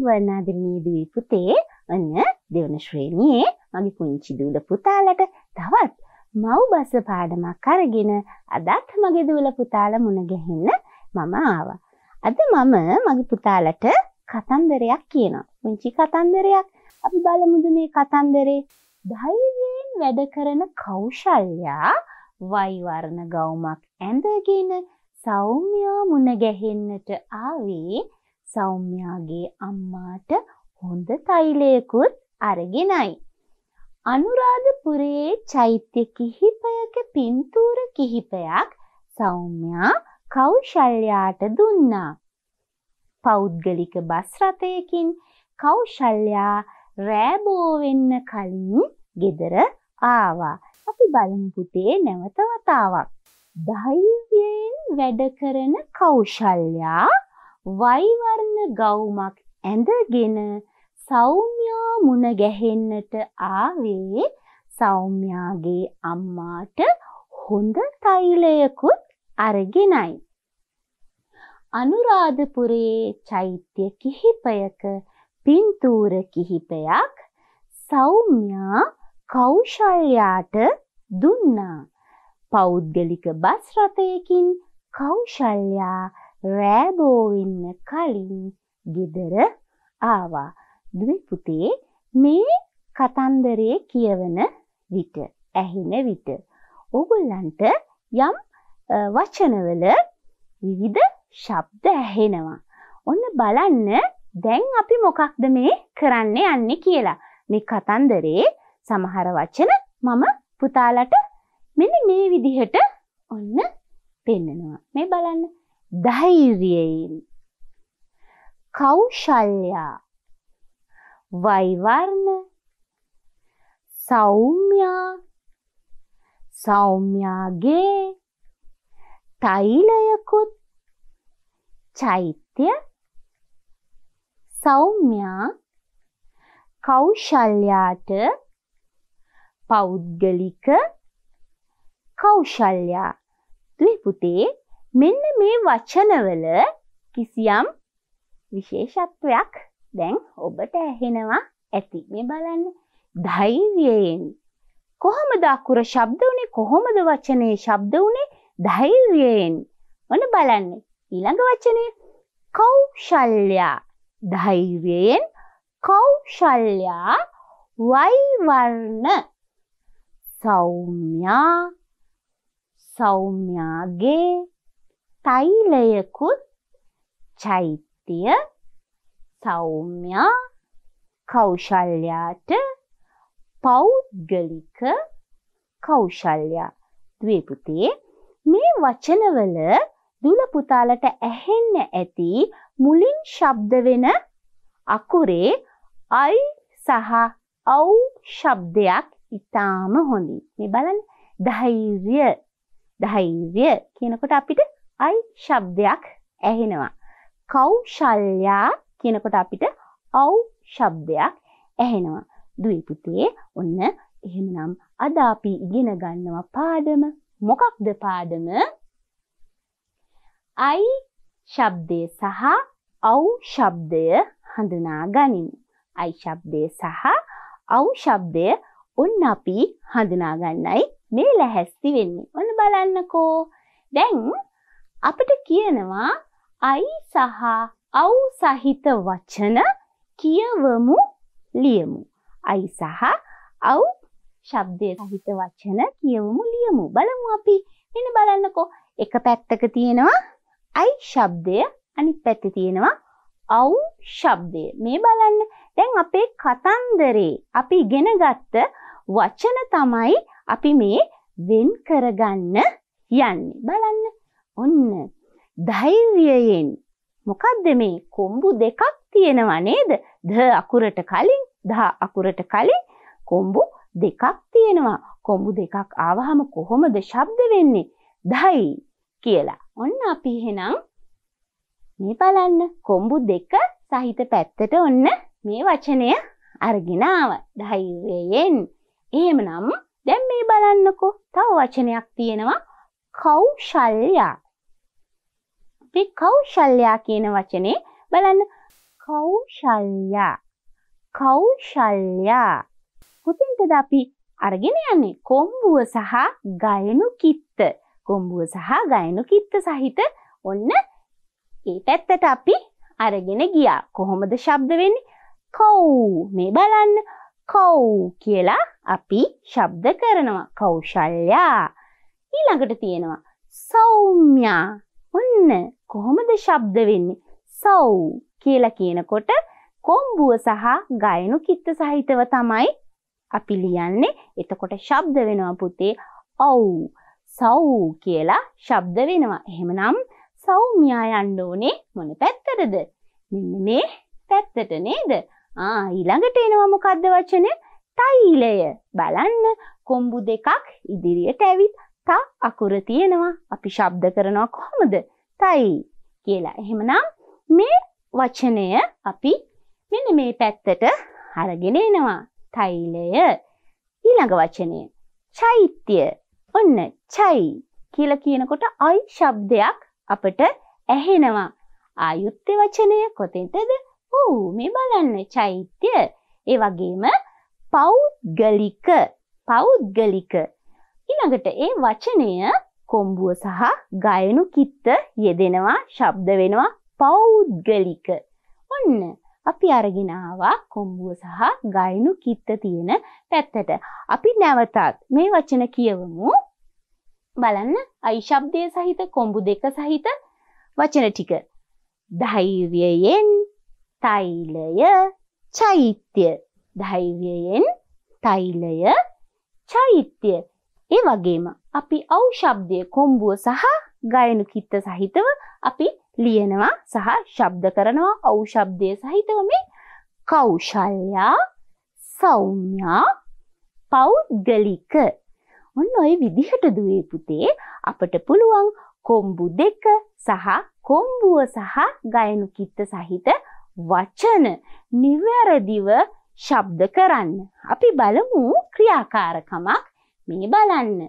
දුවන්න ආදරණීය පුතේ ඔන්න දෙවන ශ්‍රේණියේ මගේ පුංචි දූල පුතාලට තවත් මව් බස පාඩමක් අරගෙන අදත් මගේ දූල පුතාල මුණ ගැහෙන්න මම ආවා. අද මම මගේ පුතාලට කතන්දරයක් කියනවා. පුංචි කතන්දරයක්. අපි බලමුද මේ කතන්දරේ ධෛර්යයෙන් වැඩ කරන කෞශල්‍යා වයිවර්ණ ගවුමක් ඇඳගෙන සෞම්‍යා මුණ ගැහෙන්නට ආවේ සෞම්‍යාගේ අම්මාට හොඳ තෛලයකුත් අරගෙනයි. අනුරාධපුරයේ චෛත්‍ය කිහිපයක පින්තූර කිහිපයක් සෞම්‍යා කෞශල්‍යාට දුන්නා. පෞද්ගලික බස් රථයකින් කෞශල්‍යා රෑබෝ වෙන්න කලින් ගෙදර ආවා. අපි බලමු පුතේ නැවත වතාවක්. ධෛර්යයෙන් වැඩ කරන කෞශල්‍යා වයිවර්ණ ගවුමක් ඇඳගෙන සෞම්‍යා මුණ ගැහෙන්නට ආවේ සෞම්‍යාගේ අම්මාට හොඳ තෛලයකුත් අරගෙනයි. අනුරාධපුරයේ චෛත්‍ය කිහිපයක පින්තූර කිහිපයක් සෞම්‍යා කෞශල්යාට දුන්නා. පෞද්ගලික බස් රථයකින් කෞශල්‍යා රෑබෝ වෙන්න කලින් ගෙදර ආවා. දුපුතේ මේ කතන්දරේ කියවන විට ඇහෙන විට ඔගොල්ලන්ට යම් වචනවල විවිධ ශබ්ද ඇහෙනවා. ඔන්න බලන්න දැන් අපි මොකක්ද මේ කරන්න යන්නේ කියලා. මේ කතන්දරේ සමහර වචන මම පුතාලට මෙන්න මේ විදිහට ඔන්න පෙන්නනවා. මේ බලන්න. ධෛර්යයෙන් කෞශල්‍යා වෛවර්ණ සෞම්‍යා සෞම්‍යාගේ තෛලයකුත් චෛත්‍ය සෞම්‍යා කෞශල්‍යාට පෞද්ගලික කෞශල්‍යා ද්විපුතේ මෙන්න මේ වචනවල කිසියම් විශේෂත්වයක් දැන් ඔබට ඇහෙනවා ඇති මේ බලන්න ධෛර්යයෙන් කොහොමද අකුර ශබ්ද වුණේ කොහොමද වචනේ ශබ්ද වුණේ ධෛර්යයෙන් ඔන්න බලන්න ඊළඟ වචනය කෞශල්‍යා ධෛර්යයෙන් කෞශල්‍යා වයිවර්ණ සෞම්‍යා සෞම්‍යාගේ තෛලයකුත් චෛත්‍ය සෞම්‍යා කෞශල්යාට පෞද්ගලික කෞශල්යා දවපුතේ මේ වචනවල දුලපුතාලට ඇහෙන්න ඇති මුලින් ශබ්ද වෙන අකුරේ අයි සහ අව් ශබ්දයක් ඉතාම හොඳින් මේ බලන් ධෛර්ය ධෛර්ය කියනකොට අපිට අයි ශබ්දයක් ඇහෙනවා. කෞශල්‍යා කියනකොට අපිට අව් ශබ්දයක් ඇහෙනවා. දුයි පුතේ ඔන්න එහෙමනම් අද අපි ඉගෙන ගන්නවා පාඩම. මොකක්ද පාඩම? අයි ශබ්දය සහ අව් ශබ්දය හඳුනා ගනිමු. අයි ශබ්දය සහ අව් ශබ්දය ඔන්න අපි හඳුනා ගන්නයි මේ ලැහැස්ති වෙන්නේ. ඔන්න බලන්නකෝ. දැන් අපිට කියනවා අයි සහ අව් සහිත වචන කියවමු ලියමු. අයි සහ අව් ශබ්දය සහිත වචන කියවමු ලියමු. බලමු අපි මෙන්න බලන්නකෝ. එක පැත්තක තියෙනවා අයි ශබ්දය අනිත් පැත්තේ තියෙනවා අව් ශබ්දය. මේ බලන්න. දැන් අපේ කතන්දරේ අපි ඉගෙන ගත්ත වචන තමයි අපි මේ වෙන් කරගන්න යන්නේ. බලන්න. ඔන්න ධෛර්යයෙන් මොකක්ද මේ කොම්බු දෙකක් තියෙනවා නේද? ද අකුරට කලින් ද අකුරට කලින් කොම්බු දෙකක් තියෙනවා. කොම්බු දෙකක් ආවහම කොහොමද ශබ්ද වෙන්නේ? දයි කියලා. ඔන්න අපි එහෙනම් මේ බලන්න කොම්බු දෙක සහිත පැත්තට ඔන්න මේ වචනය අරගෙන ආව. ධෛර්යයෙන්. එහෙමනම් දැන් මේ බලන්නකෝ. තව වචනයක් තියෙනවා. කෞශල්‍යා. අපි කෞශල්යා කියන වචනේ බලන්න කෞශල්යා කෞශල්යා පුතින්ටද අපි අරගෙන යන්නේ කොම්බුව සහ ගයනු කිත්ත කොම්බුව සහ ගයනු කිත්ත සහිත ඔන්න ඒ පැත්තට අපි අරගෙන ගියා කොහොමද ශබ්ද වෙන්නේ කව් මේ බලන්න කව් කියලා අපි ශබ්ද කරනවා කෞශල්යා ඊළඟට තියෙනවා සෞම්‍යා ඔන්න කොහොමද ශබ්ද වෙන්නේ? සව් කියලා කියනකොට කොම්බුව සහ ගයනු කිත්ත සහිතව තමයි අපි ලියන්නේ. එතකොට ශබ්ද වෙනවා පුතේ ඔව් සව් කියලා ශබ්ද වෙනවා. එහෙමනම් සව් මියා යන්න ඕනේ මොන පැත්තටද? මෙන්න මේ පැත්තට නේද? ආ ඊළඟට එනවා මොකද්ද වචනේ? තෛලය. බලන්න කොම්බු දෙකක් ඉදිරියට ඇවිත් තා අකුර තියෙනවා අපි ශබ්ද කරනවා කොහොමද තයි කියලා එහෙමනම් මේ වචනය අපි මෙන්න මේ පැත්තට අරගෙන එනවා තෛලය ඊළඟ වචනය චෛත්‍ය ඔන්න චයි කියලා කියනකොට අයි ශබ්දයක් අපට ඇහෙනවා ආයුත්්‍ය වචනය කොතෙන්ටද ඌ මේ බලන්න චෛත්‍ය ඒ වගේම පෞද්ගලික පෞද්ගලික ඊළඟට ඒ වචනය කොම්බුව සහ ගයනු කිත්ත යෙදෙනවා ශබ්ද වෙනවා පෞද්ගලික. ඔන්න අපි අරගෙනවා කොම්බුව සහ ගයනු කිත්ත තියෙන පැත්තට. අපි නැවතත් මේ වචන කියවමු. බලන්න අයිශබ්දය සහිත කොම්බු දෙක සහිත වචන ටික. ධෛර්යයෙන් තෛලය චෛත්‍ය. ධෛර්යයෙන් තෛලය චෛත්‍ය. ඒ වගේම අපි අව් ශබ්දය කොම්බුව සහ ගයනු කිත්ත සහිතව අපි ලියනවා සහ ශබ්ද කරනවා අව් ශබ්දය සහිතව මේ කෞශල්යා සෞම්‍යා පෞද්ගලික ඔන්න ඔය විදිහට දුවේ පුතේ අපට පුළුවන් කොම්බු දෙක සහ කොම්බුව සහ ගයනු කිත්ත සහිත වචන නිවැරදිව ශබ්ද කරන්න. අපි බලමු ක්‍රියාකාරකමක් මේ බලන්න.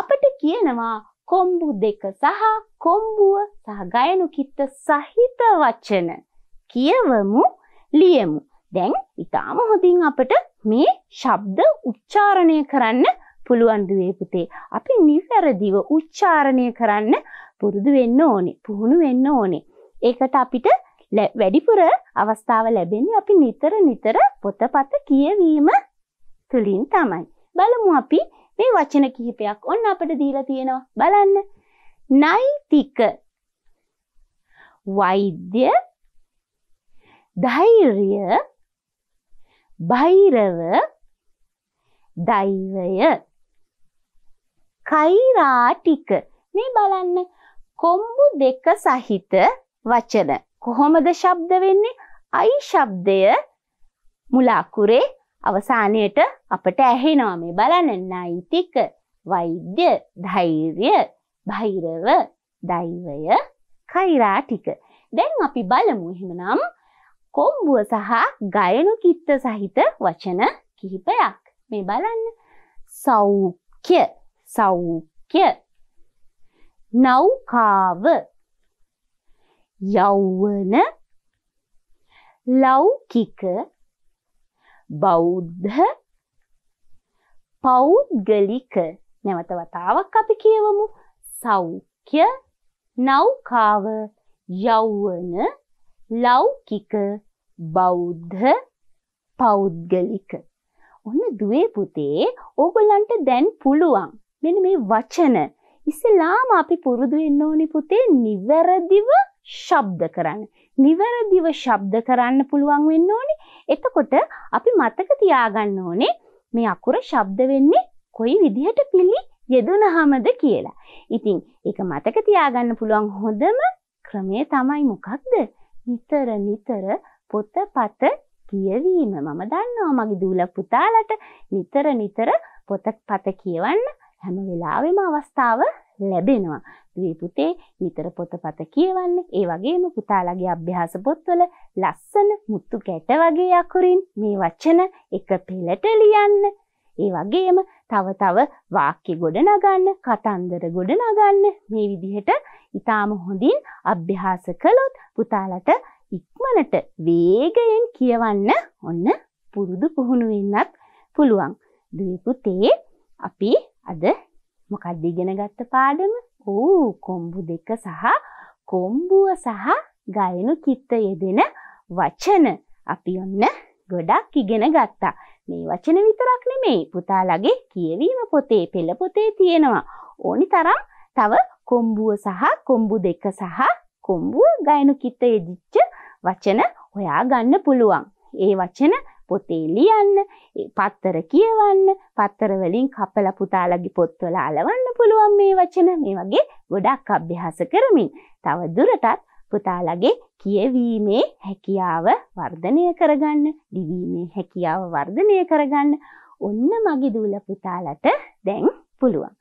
අපට කියනවා කොම්බු දෙක සහ කොම්බුව සහ ගයනු කිත්ත සහිත වචන. කියවමු ලියමු. දැන් ඉතාම හොඳින් අපට මේ ශබ්ද උච්චාරණය කරන්න පුළුවන් දුවේ පුතේ. අපි නිවැරදිව උච්චාරණය කරන්න පුරුදු වෙන්න ඕනේ. පුහුණු වෙන්න ඕනේ. ඒකට අපිට වැඩිපුර අවස්ථාව ලැබෙන්නේ අපි නිතර නිතර පොතපත කියවීම තුලින් තමයි. බලමු අපි මේ වචන කිහිපයක් ඔන්න අපට දීලා තියෙනවා බලන්න. නෛතික වෛද්‍ය ධෛර්ය බෛරව දෛවය කෛරාටික මේ බලන්න කොම්බු දෙක සහිත වචන කොහොමද ශබ්ද වෙන්නේ අයි ශබ්දය මුලාකුරේ අවසානයට අපට ඇහෙනවා මේ බලන්න නෛතික වෛද්‍ය ධෛර්ය භෛරව දෛවය කෛරාටික දැන් අපි බලමු එහෙමනම් කොම්බුව සහ ගයනු කිත්ත සහිත වචන කිහිපයක් මේ බලන්න සෞඛ්‍ය සෞඛ්‍ය නෞකාව යෞවන ලෞකික බෞද්ධ පෞද්ගලික නැවත වතාවක් අපි කියවමු සෞඛ්‍ය නෞකාව යෞවන ලෞකික බෞද්ධ පෞද්ගලික ඔන්න දුවේ පුතේ ඕගොල්ලන්ට දැන් පුළුවන් මෙන්න මේ වචන ඉස්සෙල්ලාම අපි පුරුදු වෙන්න ඕනේ පුතේ නිවැරදිව ශබ්ද කරන්න. නිවැරදිව ශබ්ද කරන්න පුළුවන් වෙන්න ඕනේ. එතකොට අපි මතක තියාගන්න ඕනේ මේ අකුර ශබ්ද වෙන්නේ කොයි විදිහට පිළි යෙදුනහමද කියලා. ඉතින් ඒක මතක තියාගන්න පුළුවන් හොඳම ක්‍රමය තමයි මොකක්ද? නිතර නිතර පොතපත කියවීම. මම දන්නවා මගේ දූල පුතාලට නිතර නිතර පොතපත කියවන්න හැම වෙලාවෙම අවස්ථාව ලැබෙනවා. දුවේ පුතේ නිතර පොතපත කියවන්න ඒ වගේම පුතාලගේ අභ්‍යාස පොත්වල ලස්සන මුත්තු ගැට වගේ අකුරින් මේ වචන එක පෙළට ලියන්න ඒ වගේම තව තව වාක්‍ය ගොඩනගන්න කතන්දර ගොඩනගන්න මේ විදිහට ඉතාම හොඳින් අභ්‍යාස කළොත් පුතාලට ඉක්මනට වේගයෙන් කියවන්න ඔන්න පුරුදු පුහුණු වෙන්නත් පුළුවන්. දීපුතේ අපි අද මොකක්ද ඉගෙන ගත්ත පාඩම? ඌ කොම්බු දෙක සහ කොම්බුව සහ ගයනු කිත්ත යෙදෙන වචන අපි ඔන්න ගොඩක් ඉගෙන ගත්තා. මේ වචන විතරක් නෙමෙයි පුතාලගේ කියවීම පොතේ පෙළ පොතේ තියෙනවා. ඕනි තරම් තව කොම්බුව සහ කොම්බු දෙක සහ කොම්බුව ගයනු කිත්ත යෙදිච්ච වචන හොයා ගන්න පුළුවන්. ඒ වචන පොතේ ලියන්න පත්තර කියවන්න පත්තරවලින් කපල පුතාලගේ පොත්වල අලවන්න පුළුවන් මේ වචන මේ වගේ ගොඩක් අභ්‍යහස කරමින් තව දුරටත් පුතාලගේ කියවීමේ හැකියාව වර්ධනය කරගන්න දිවීමේ හැකියාව වර්ධනය කරගන්න ඔන්න මගේ දූල පුතාලට දැන් පුළුවන්.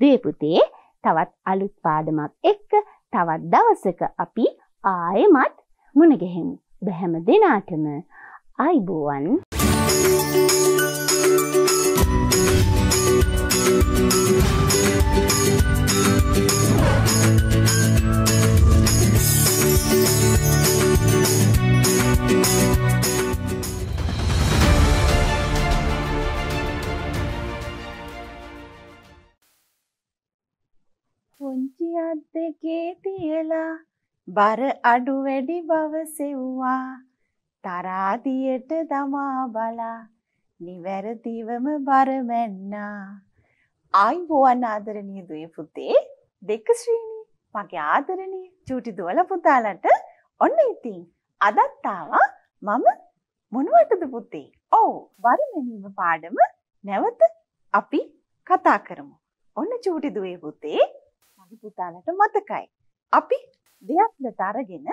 දේපුතේ තවත් අලුත් පාඩමක් එක්ක තවත් දවසක අපි ආයෙමත් මුණගැහෙමු. බැහැම දෙනාටම අයිබුවන් පුංචි අත් දෙකේ තියලා බර අඩු වැඩි බව සෙව්වා තරාදියට දමා බලා නිවැරදිවම බරමැන්නා. ආයිබෝවන් ආදරණය දුවේ පුතේ දෙක ශ්‍රීණී මගේ ආදරණය චූටි දුවල පුතාලට ඔන්න ඉතින් අදත්තාවා මම මොනුවටද පුතේ ඔව් බරමැනීම පාඩම නැවත අපි කතා කරමු. ඔන්න චූටි දුවේ පුතේ මගේ පුතාලට මතකයි. අපි දෙයක් අරගෙන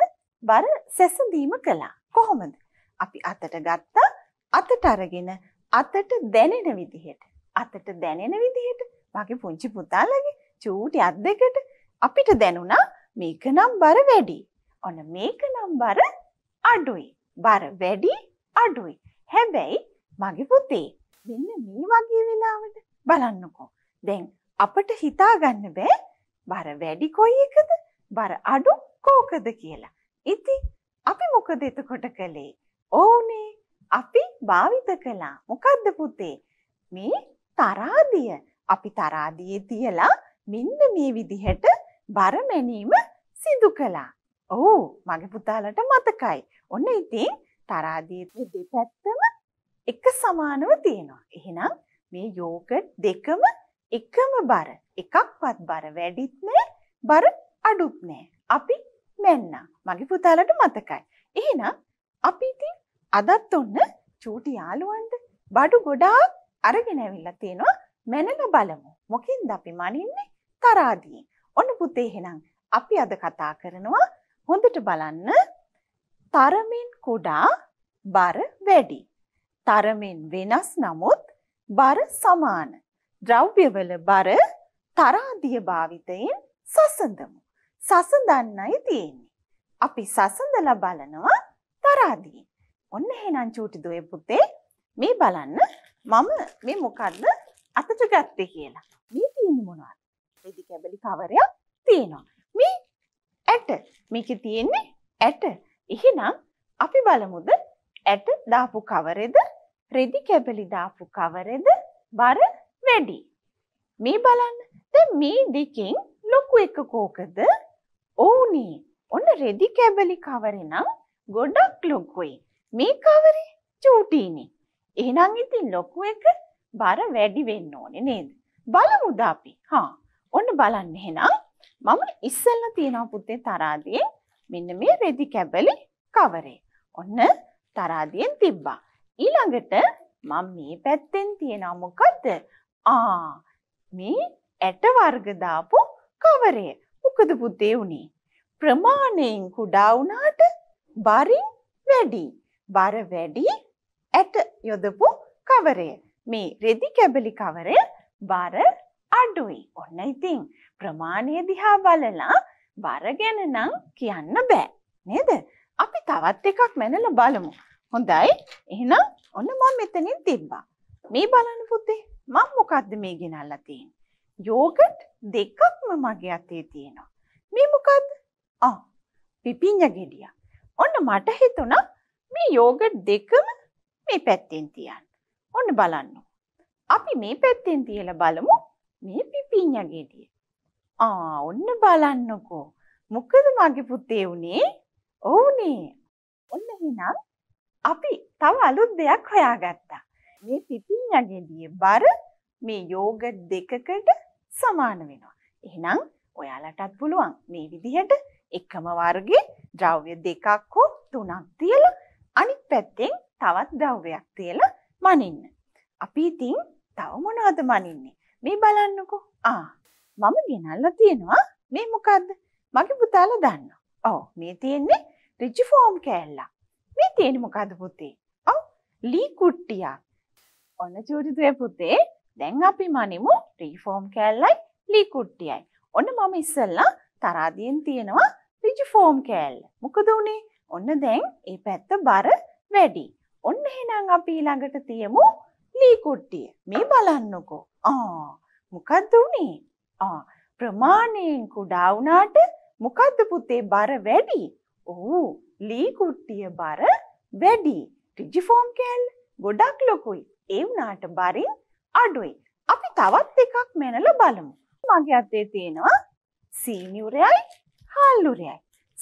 බර සැසඳීම කළා. කොහොමද? අපි අතට ගත්තා අතට අරගෙන අතට දැනෙන විදිහට අතට දැනෙන විදිහට මගේ පුංචි පුතාලගේ චූටි අත් දෙකට අපිට දැනුණා මේක නම් බර වැඩි. ඔන්න මේක නම් බර අඩුයි. බර වැඩි අඩුයි. හැබැයි මගේ පුතේ මෙන්න මේ වගේ වෙලාවට බලන්නකෝ. දැන් අපට හිතාගන්න බෑ බර වැඩි කොයි එකද බර අඩු කෝකද කියලා. ඉතින් අපි මොකද එතකොට කළේ? ඕනේ අපි භාවිත කළා. මොකද්ද පුතේ? මේ තරාදිය. අපි තරාදියේ තියලා මෙන්න මේ විදිහට බර මැනීම සිදු කළා. ඔව් මගේ පුතාලට මතකයි. ඔන්න ඉතින් තරාදියේ දෙපැත්තම එක සමානව තියෙනවා. එහෙනම් මේ යෝගට් දෙකම එකම බර. එකක්වත් බර වැඩිත් නෑ, බර අඩුත් නෑ. අපි මෙන්න මගේ පුතාලට මතකයි. එහෙනම් අපි ඉතින් අදත් ඔන්න චූටි යාළුවන්ට බඩු ගොඩාක් අරගෙන ඇවිල්ලා තියෙනවා මැනලා බලමු. මොකින්ද අපි මනින්නේ? තරාදී. ඔන්න පුතේ එහෙනම් අපි අද කතා කරනවා හොඳට බලන්න තරමින් කුඩා බර වැඩි. තරමින් වෙනස් නමුත් බර සමාන. ද්‍රව්‍යවල බර තරාදිය භාවිතයෙන් සසඳමු. සසඳන්නයි තියෙන්නේ. අපි සසඳලා බලනවා තරාදී. ඔන්න එහෙනම් චූටි දුවේ පුතේ මේ බලන්න මම මේ මොකද්ද අතට ගත්තේ කියලා. මේ තියෙන්නේ මොනවද? රෙදි කැබලි කවරයක් තියෙනවා. මේ ඇට. මේකේ තියෙන්නේ ඇට. එහෙනම් අපි බලමුද ඇට දාපු කවරේද රෙදි කැබලි දාපු කවරේද බර වැඩි. මේ බලන්න. දැන් මේ දෙකෙන් ලොකු එක කෝකද? ඕනේ. ඔන්න රෙදි කැබලි කවරේ නම් ගොඩක් ලොකුයි. මේ කවරේ චූටිනේ. එහෙනම් ඉතින් ලොකු එක බර වැඩි වෙන්න ඕනේ නේද? බලමුද අපි. හා. ඔන්න බලන්න එහෙනම් මම ඉස්සෙල්ල තියනවා පුතේ තරාදියේ මෙන්න මේ රෙදි කැබලි කවරේ. ඔන්න තරාදියෙන් තිබ්බා. ඊළඟට මම මේ පැත්තෙන් තියනවා මොකද්ද? ආ මේ ඇට වර්ග දාපු කවරේ. මොකද පුතේ උනේ? ප්‍රමාණයෙන් කුඩා වුණාට බරින් වැඩි. බර වැඩි ඇට යොදපු කවරය. මේ රෙදි කැබලි කවරය බර අඩුයි. ඔන්න ඉතින් ප්‍රමාණය දිහා බලලා බර ගැන නම් කියන්න බෑ. නේද? අපි තවත් එකක් මැනලා බලමු. හොඳයි. එහෙනම් ඔන්න මම මෙතනින් තිබ්බා. මේ බලන්න පුතේ මම මොකද්ද මේ ගෙනල්ලා තියෙන්නේ? යෝගට් දෙකක්ම මගේ අතේ තියෙනවා. මේ මොකක්ද? ආ පිපිඤ්ඤ ගෙඩිය. ඔන්න මට හිතුණා මේ යෝගට් දෙකම මේ පැත්තෙන් තියන්න. ඔන්න බලන්න. අපි මේ පැත්තෙන් තියලා බලමු මේ පිපිඤ්ඤ ගෙඩිය. ආ ඔන්න බලන්නකෝ. මොකද මගේ පුතේ උනේ? ඔවුනේ. ඔන්න එහෙනම් අපි තව අලුත් දෙයක් හොයාගත්තා. මේ පිපිඤ්ඤ ගෙඩියේ බර මේ යෝග දෙකකට සමාන වෙනවා. එහෙනම් ඔයාලටත් පුළුවන් මේ විදිහට එකම වර්ගයේ ද්‍රව්‍ය දෙකක් හෝ තුනක් තියලා අනිත් පැත්තෙන් තවත් ද්‍රව්‍යයක් තියලා මනින්න. අපි ඉතින් තව මොනවද මනින්නේ? මේ බලන්නකෝ. ආ මම ගෙනල්ලා තියෙනවා මේ මොකද්ද? මගේ පුතාලා දන්නවා. ඔව් මේ තියෙන්නේ රිජි ෆෝම් කෑල්ලක්. මේ තියෙන්නේ මොකද්ද පුතේ? ඔව් ලී කුට්ටියක්. ඔන්න චූටිතුවේ පුතේ දැන් අපි මනිමු රීෆෝම් කෑල්ලයි ලීකුට්ටියයි. ඔන්න මම ඉස්සල්ලා තරාදියෙන් තියෙනවා රිජිෆෝම් කෑල්ල. මොකද උනේ? ඔන්න දැන් ඒ පැත්ත බර වැඩි. ඔන්න එහෙනම් අපි ළඟට තියමු ලීකුට්ටිය. මේ බලන්නකෝ. ආ මොකද්ද උනේ? ආ ප්‍රමාණයෙන් කුඩා වුණාට මොකද්ද පුතේ බර වැඩි? ඔව් ලීකුට්ටිය බර වැඩි. රිජිෆෝම් කෑල්ල ගොඩක් ලොකුයි. ඒ වුණාට බරින් අඩුයි. අපි තවත් එකක් මෙනලා බලමු. මගේ අතේ තියෙනවා සීනිවුරයයි හාල්ලුරයයි.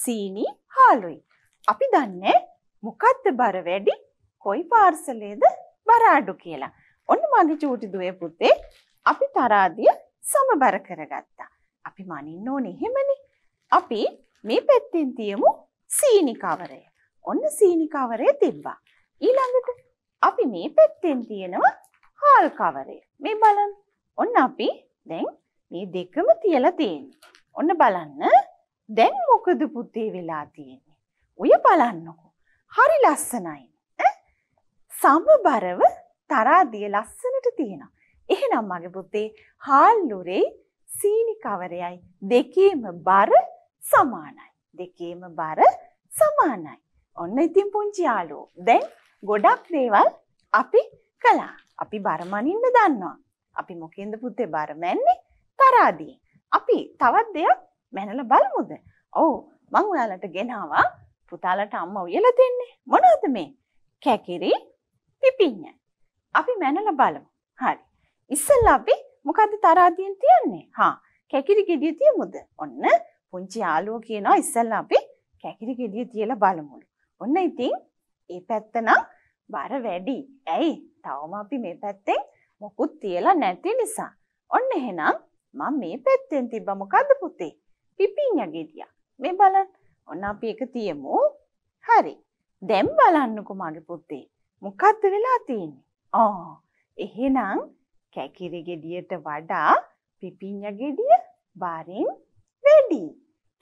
සීනි හාලුයි. අපි දන්නේ මොකද්ද බර වැඩි කොයි පාර්සලේද බර අඩු කියලා. ඔන්න මගේ චූටි දුවේ පුතේ අපි තරාදිය සමබර කරගත්තා. අපි මනින්න ඕනේ එහෙමනේ. අපි මේ පැත්තෙන් තියමු සීනි කවරය. ඔන්න සීනි කවරය තිබ්බා. ඊළඟට අපි මේ පැත්තෙන් තියෙනවා හාල් කවරේ. මේ බලන්න. ඔන්න අපි දැන් මේ දෙකම තියලා තියෙන්නේ. ඔන්න බලන්න. දැන් මොකද පුතේ වෙලා තියෙන්නේ? ඔය බලන්නකෝ. හරි ලස්සනයි. සමබරව තරාදිය ලස්සනට තියෙනවා. එහෙනම් මගේ පුතේ හාල් ලුරේ සීනි කවරයයි දෙකේම බර සමානයි. දෙකේම බර සමානයි. ඔන්න ඉතින් පුංචි යාළුවෝ. දැන් ගොඩක් දේවල් අපි කළා. අපි බරමනින්න දන්නවා. අපි මොකෙන්ද පුතේ බරමැන්නේ? තරාදී. අපි තවත් දෙයක් මැනලා බලමුද? ඔව් මං ඔයාලට ගෙනාවා පුතාලට අම්මා උයලා දෙන්නේ. මොනවද මේ? කැකිරි පිපිඤ්ඤ. අපි මැනලා බලමු. හරි. ඉස්සෙල්ලා අපි මොකද්ද තරාදීන් තියන්නේ? හා කැකිරි ගෙඩිය තියමුද? ඔන්න පුංචි යාළුවෝ කියනවා ඉස්සෙල්ලා අපි කැකිරි ගෙඩිය තියලා බලමුලු. ඔන්න ඉතින් ඒ පැත්ත නම් බර වැඩි. ඇයි? තවම අපි මේ පැත්තෙන් මොකුත් තියලා නැති නිසා. ඔන්න එහෙනම් මම මේ පැත්තෙන් තිබ්බ මොකද්ද පුතේ? පිපිඤ්ඤා ගෙඩියක්. මේ බලන්න. ඔන්න අපි ඒක තියමු. හරි. දැන් බලන්නකෝ මගේ පුතේ. මොකද්ද වෙලා තියෙන්නේ? ආ එහෙනම් කැකිරි ගෙඩියට වඩා පිපිඤ්ඤා ගෙඩිය බාරෙන් වැඩි.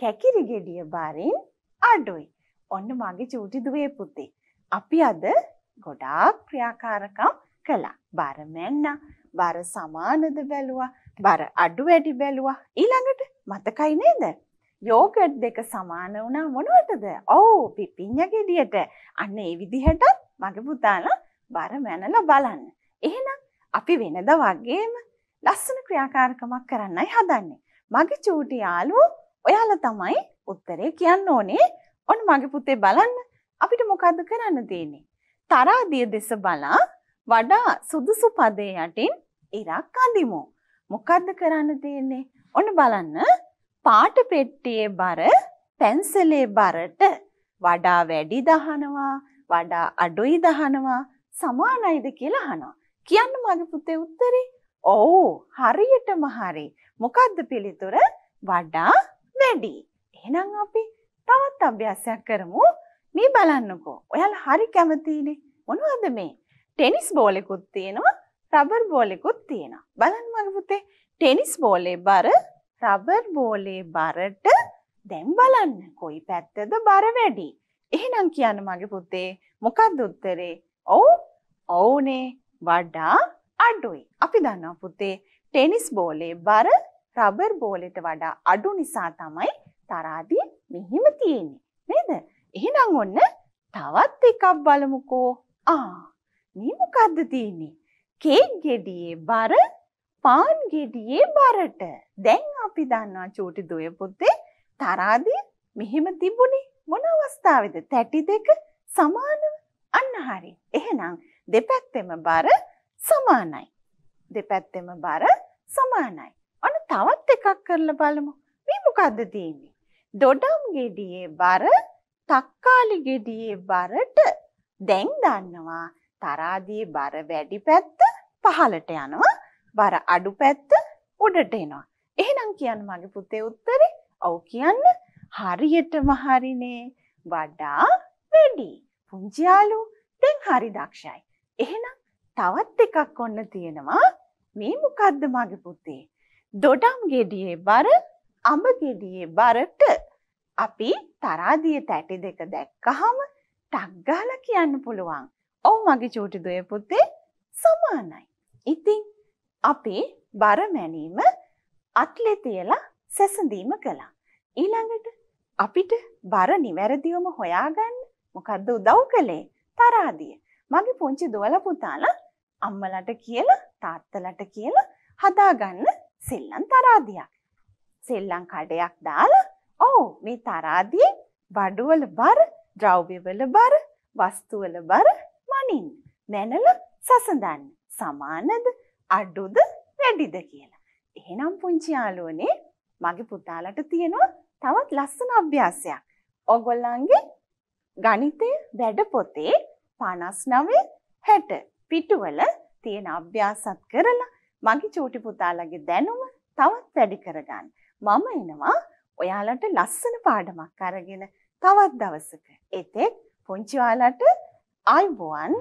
කැකිරි ගෙඩිය බාරෙන් අඩුයි. ඔන්න මගේ චූටි දුවේ පුතේ. අපි අද ගොඩාක් ක්‍රියාකාරකම් කළා. බර මැන්නා, බර සමානද බැලුවා, බර අඩු වැඩි බැලුවා. ඊළඟට මතකයි නේද? යෝගට් දෙක සමාන වුණා මොනවටද? ඔව් පිපිඤ්ඤ ගෙඩියට. අන්න ඒ විදිහටත් මගේ පුතාලා බර මැනලා බලන්න. එහෙනම් අපි වෙනද වගේම ලස්සන ක්‍රියාකාරකමක් කරන්නයි හදන්නේ. මගේ චූටි යාළුවෝ ඔයාලා තමයි උත්තරේ කියන්න ඕනේ. ඔන්න මගේ පුතේ බලන්න අපිට මොකද්ද කරන්න තියෙන්නේ? තරාදිය දෙස බලා වඩා සුදුසු පදේ යටින් ඉරක් අඳිමු. මොකද්ද කරන්න තියෙන්නේ? ඔන්න බලන්න. පාට පෙට්ටියේ බර පැන්සලේ බරට වඩා වැඩි දහනවා, වඩා අඩුයි දහනවා, සමානයිද කියලා අහනවා. කියන්න මගේ පුතේ උත්තරේ. ඔව්, හරියටම හරි. මොකද්ද පිළිතුර? වඩා වැඩි. එහෙනම් අපි තවත් අභ්‍යාසයක් කරමු. මේ බලන්නකෝ. ඔයාලා හරි කැමතිනේ. මොනවද මේ? ටෙනිස් බෝලෙකුත් තියෙනවා, රබර් බෝලෙකුත් තියෙනවා. බලන්න මගේ පුතේ, ටෙනිස් බෝලේ බර රබර් බෝලේ බරට දැන් බලන්න කොයි පැත්තද බර වැඩි. එහෙනම් කියන්න මගේ පුතේ මොකක්ද උත්තරේ? ඔව් ඔව්නේ වඩා අඩුයි. අපි දන්නවා පුතේ ටෙනිස් බෝලේ බර රබර් බෝලෙට වඩා අඩු නිසා තමයි තරාදී මෙහිම තියෙන්නේ. නේද? එහෙනම් ඔන්න තවත් එකක් බලමුකෝ. ආ මේ මොකද්ද තියෙන්නේ? කේක් ගෙඩියේ බර පාන් ගෙඩියේ බරට. දැන් අපි දන්නවා චූටි දොය පුතේ තරාදී මෙහෙම තිබුණේ මොන අවස්ථාවේද? තැටි දෙක සමානව. අන්න හරි. එහෙනම් දෙපැත්තෙම බර සමානයි. දෙපැත්තෙම බර සමානයි. අන්න තවත් එකක් කරලා බලමු. මේ මොකද්ද තියෙන්නේ? දොඩම් ගෙඩියේ බර තක්කාලි ගෙඩියේ බරට දැන් දන්නවා තරාදියේ බර වැඩි පැත්ත පහළට යනවා බර අඩු පැත්ත උඩට එනවා. එහෙනම් කියන්න මගේ පුතේ උත්තරේ ඔව් කියන්න හරියටම හරිනේ වඩා වැඩි. පුංචි යාළුවෝ දැන් හරි දක්ෂයි. එහෙනම් තවත් එකක් ඔන්න තියෙනවා. මේ මොකද්ද මගේ පුතේ? දොඩම් ගෙඩියේ බර අඹ ගෙඩියේ බරට අපි තරාදිය තැටි දෙක දැක්කහම ටක් ගහලා කියන්න පුළුවන්. "ඔව් මගේ චූටි දුවේ පුතේ සමානයි." ඉතින් අපි බර මැනීම අත්ලේ තියලා සැසඳීම කළා. ඊළඟට අපිට බර නිවැරදිවම හොයාගන්න මොකද්ද උදව් කළේ? තරාදිය. මගේ පුංචි දුවලා පුතාලා අම්මලට කියලා තාත්තලට කියලා හදාගන්න සෙල්ලම් තරාදියක්. සෙල්ලම් කඩයක් දාලා ඔව් මේ තරාදියේ බඩුවල බර, ද්‍රව්‍යවල බර, වස්තුවල බර මනින්න. මැනල සසඳන්න. සමානද, අඩුද, වැඩිද කියලා. එහෙනම් පුංචි යාළුවනේ මගේ පුතාලට තියෙනවා තවත් ලස්සන අභ්‍යාසයක්. ඔගොල්ලන්ගේ ගණිතය වැඩ පොතේ 59 60 පිටුවල තියෙන අභ්‍යාසත් කරලා මගේ චූටි පුතාලගේ දැනුම තවත් වැඩි කරගන්න. මම එනවා ඔයාලට ලස්සන පාඩමක් අරගෙන තවත් දවසක. එතෙක් පුංචි ඔයාලට ආයුබෝවන්.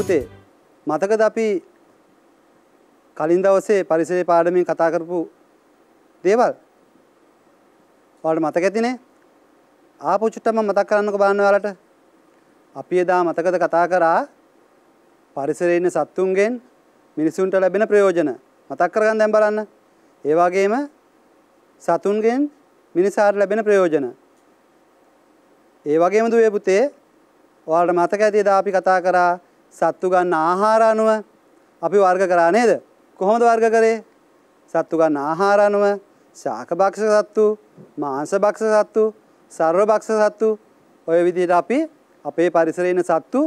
පුතේ මතකද අපි කලින් දවසේ පරිසරයේ පාඩමින් කතා කරපු දේවල් ඔයාලට මතක ඇතිනේ ආපු චුට්ටම මතක් කරන්නකෝ බලන්න ඔයාලට. අපි එදා මතකද කතා කරා පරිසරයේ ඉන්න සත්තුන්ගෙන් මිනිසුන්ට ලැබෙන ප්‍රයෝජන. මතක් කරගන්න දැන් බලන්න. ඒ වගේම සතුන්ගෙන් මිනිසාට ලැබෙන ප්‍රයෝජන. ඒ වගේම දුවේ පුතේ ඔයාලට මතක ඇති එදා අපි කතා කරා සත්තු ගන්න ආහාර අනුව අපි වර්ග කරා නේද? කොහොමද වර්ග කරේ? සත්තු ගන්න ආහාර අනුව ශාකභක්ෂ සත්තු, මාංශභක්ෂ සත්තු, සර්වභක්ෂ සත්තු ඔය විදිහට අපි අපේ පරිසරයේ ඉන්න සත්තු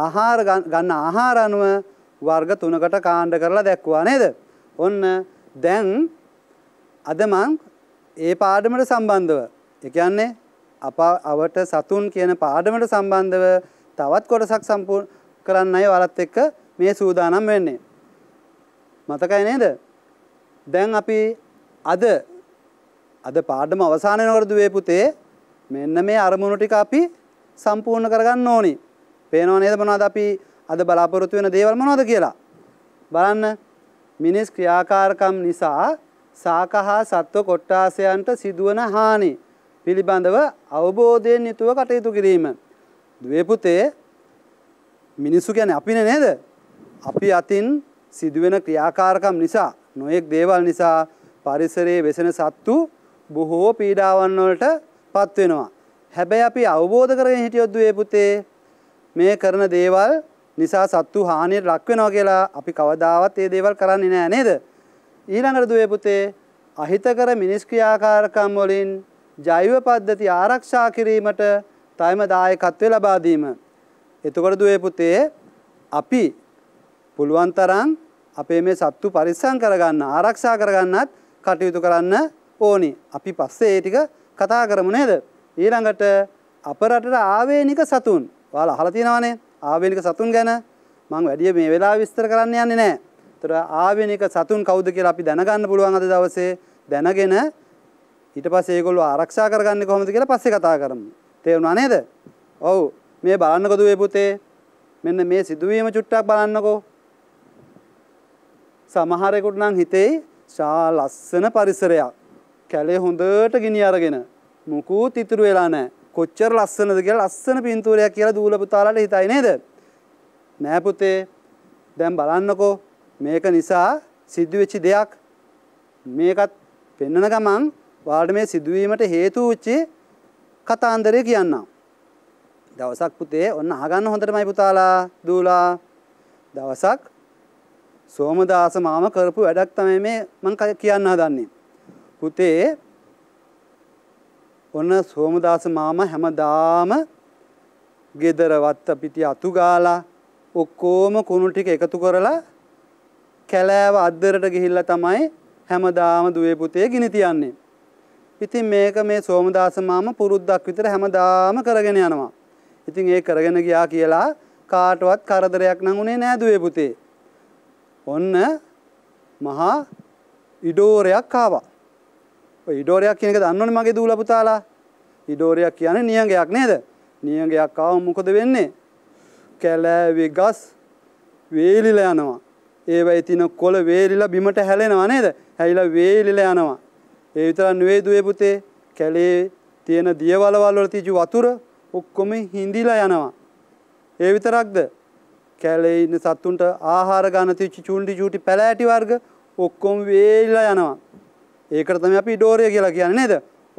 ආහාර ගන්න ආහාර අනුව වර්ග තුනකට කාණ්ඩ කරලා දැක්වුවා නේද? ඔන්න දැන් අද මං ඒ පාඩමට සම්බන්ධව ඒ කියන්නේ අප අවට සතුන් කියන පාඩමට සම්බන්ධව තවත් කොටසක් සම්පූර්ණ කරන්නයි ඔයාලත් එක්ක මේ සූදානම් වෙන්නේ. මතකයි නේද? දැන් අපි අද අද පාඩම අවසන් වෙනකොට දුවේ පුතේ මෙන්න මේ අරමුණු ටික අපි සම්පූර්ණ කරගන්න ඕනි. පේනව නේද මොනවද අපි අද බලාපොරොත්තු වෙන දේවල් මොනවද කියලා. බලන්න මිනිස් ක්‍රියාකාරකම් නිසා සාකහා සත්ව කොට්ටාසයන්ට සිදුවන හානි පිළිබඳව අවබෝධයෙන් යුතුව කටයුතු කිරීම. දුවේ පුතේ මිනිස්සු ගැන අපින නේද. අපි අතින් සිදුවෙන ක්‍රියාකාරකම් නිසා නොයෙක් දේවල් නිසා පරිසරයේ වෙසෙන සත්තු බොහෝ පීඩාවන්වලට පත් වෙනවා. හැබැයි අපි අවබෝධ කරගෙන හිටියොත් දුවේ පුතේ මේ කරන දේවල් නිසා සත්තු හානියට ලක් වෙනවා කියලා අපි කවදාවත් ඒ දේවල් කරන්නේ නෑ නේද? ඊළඟට දුවේ පුතේ අහිතකර මිනිස් ක්‍රියාකාරකම් වලින් ජෛව පද්ධති ආරක්ෂා කිරීමට තයම දායකත්වය ලබා දීම. එතකොට දුවේ පුතේ අපි පුළුවන් තරම් අපේ මේ සත්තු පරිස්සම් කරගන්න ආරක්ෂා කරගන්නත් කටයුතු කරන්න ඕනි. අපි පස්සේ ඒ ටික කතා කරමු නේද? ඊළඟට අප රටට ආවේනික සතුන්. ඔයාලා අහලා තියෙනවනේ ආවේනික සතුන් ගැන. මම වැඩි මේ වෙලාව විස්තර කරන්න යන්නේ නැහැ. ඒතර ආවේනික සතුන් කවුද කියලා අපි දැනගන්න පුළුවන් අද දවසේ. දැනගෙන ඊට පස්සේ ඒගොල්ලෝ ආරක්ෂා කරගන්නේ කොහොමද කියලා පස්සේ කතා කරමු. තේරුණා නේද? ඔව්. මේ බලන්නකෝ දුවේ පුතේ. මෙන්න මේ සිදුවීම චුට්ටක් බලන්නකෝ. සමහරෙකුට නම් හිතේ ශා ලස්සන පරිසරයක්. කැලේ හොඳට ගිනි අරගෙන මුකුත් ඉතුරු වෙලා නැහැ. කොච්චර ලස්සනද කියලා ලස්සන පින්තූරයක් කියලා දූල පුතාලාට හිතයි නේද? නෑ පුතේ. දැන් බලන්නකෝ මේක නිසා සිදුවෙච්ච දෙයක් මේකත් පෙන්වන ගමන් ඔයාලට මේ සිදුවීමට හේතු වෙච්ච කතාන්දරය කියන්නම්. දවසක් පුතේ ඔන්න අහගන්න හොඳටමයි පුතාලා දූලා. දවසක් සෝමදාස මාම කරපු වැඩක් තමයි මේ මම කියන්න හදන්නේ. පුතේ ඔන්න සෝමදාස මාමා හැමදාම ගෙදර වත්ත පිටි අතු ගාලා ඔක්කොම කුණු ටික එකතු කරලා කැලෑව අද්දරට ගිහිල්ලා තමයි හැමදාම දුවේ පුතේ ගිනි තියන්නේ. ඉතින් මේක මේ සෝමදාස මාමා පුරුද්දක් විතර හැමදාම කරගෙන යනවා. ඉතින් ඒ කරගෙන ගියා කියලා කාටවත් කරදරයක් නම් උනේ නෑ දුවේ පුතේ. ඔන්න මහා ඉඩෝරයක් ආවා. ඉඩෝරයක් කියනක දන්නවනේ මගේ දූල පුතාලා. ඉඩෝරයක් කියන්නේ නියඟයක් නේද? නියඟයක් ආව මොකද වෙන්නේ? කැලෑවේ ගස් වේලිලා යනවා. ඒවයි තින කොළ වේලිලා බිමට හැලෙනවා නේද? හැලිලා වේලිලා යනවා. ඒ විතරක් නෙවෙයි දුවේ පුතේ. කැලේ තියෙන දියවලවල් වල තියු වතුර ඔක්කොම හිඳිලා යනවා. ඒ විතරක්ද? කැලේ ඉන්න සත්තුන්ට ආහාර ගන්න තියු චූන්ටි චූටි පැලෑටි වර්ග ඔක්කොම වේලිලා යනවා. ඒකට තමයි අපි ඩෝරය කියලා කියන්නේ නේද?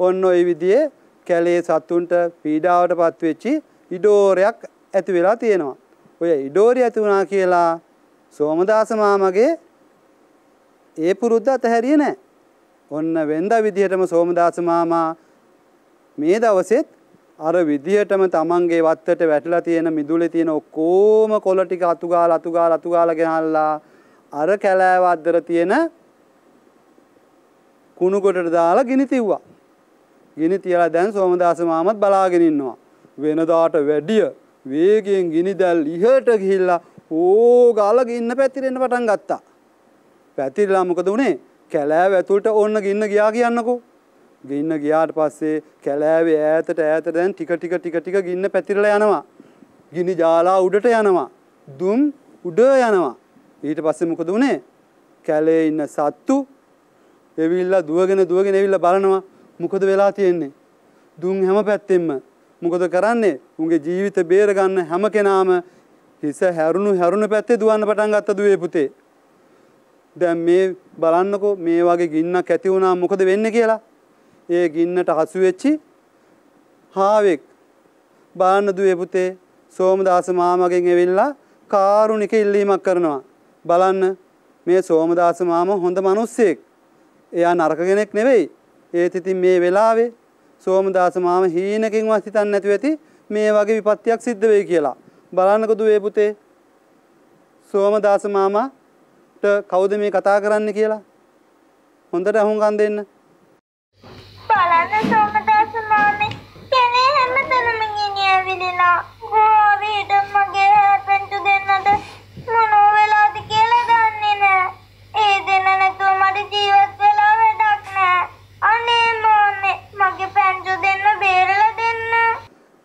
ඔන්න ওই විදිහේ කැලේ සතුන්ට පීඩාවට පත්වෙච්චි ඉඩෝරයක් ඇති වෙලා තියෙනවා. ඔය ඉඩෝරිය ඇති වුණා කියලා සෝමදාස මාමගේ ඒ පුරුද්ද අතහැරියේ නැහැ. ඔන්න වෙන්ද විදිහටම සෝමදාස මාමා මේ දවසෙත් අර විදිහටම තමන්ගේ වත්තට වැටලා තියෙන මිදුලේ තියෙන ඔක්කොම කොළ ටික අතු ගාලා අතු ගාලා අතු ගාලා ගෙනල්ලා අර කැලෑව අද්දර තියෙන කුණුකොටට දාලා ගිනි තිව්වා. ගිනි තියලා දැන් සෝමදාස මාමත් බලාගෙන ඉන්නවා. වෙනදාට වැඩිය වේගයෙන් ගිනි දැල් ඉහට ගිහිල්ලා ඕ ගාලා ගින්න පැතිරෙන්න පටන් ගත්තා. පැතිරලා මොකද උනේ? කැලෑව ඇතුළට ඕන්න ගින්න ගියා කියන්නකෝ. ගින්න ගියාට පස්සේ කැලෑවේ ඈතට ඈතට දැන් ටික ටික ටික ටික ගින්න පැතිරලා යනවා. ගිනි ජාලා උඩට යනවා. දුම් උඩ යනවා. ඊට පස්සේ මොකද උනේ? කැලේ ඉන්න සත්තු එවිල්ලා දුවගෙන දුවගෙන එවිල්ලා බලනවා මොකද වෙලා තියෙන්නේ. දුන් හැම පැත්තෙම මොකද කරන්නේ උන්ගේ ජීවිත බේරගන්න හැම කෙනාම හිස හැරුණු හැරුණු පැත්තේ දුවන්න පටන් ගත්ත දුවේ පුතේ. දැන් මේ බලන්නකෝ මේ වගේ ගින්නක් ඇති වුණා මොකද වෙන්නේ කියලා. ඒ ගින්නට හසු වෙච්චි හාවෙක් බාන්න දුවේ පුතේ සෝමදාස මාමගෙන් එවිල්ලා කාරුණික ඉල්ලීමක් කරනවා. බලන්න මේ සෝමදාස මාම හොඳ මිනිස්සෙක්. එයා නරක කෙනෙක් නෙවෙයි. ඒත් ඉතින් මේ වෙලාවේ සෝමදාස මාම හීනකින්වත් හිතන්නේ නැතුව ඇති මේ වගේ විපත්තියක් සිද්ධ වෙයි කියලා. බලන්නකෝ දුවේ පුතේ. සෝමදාස මාමාට කවුද මේ කතා කරන්නේ කියලා? හොඳට අහුම්කම් දෙන්න. බලන්න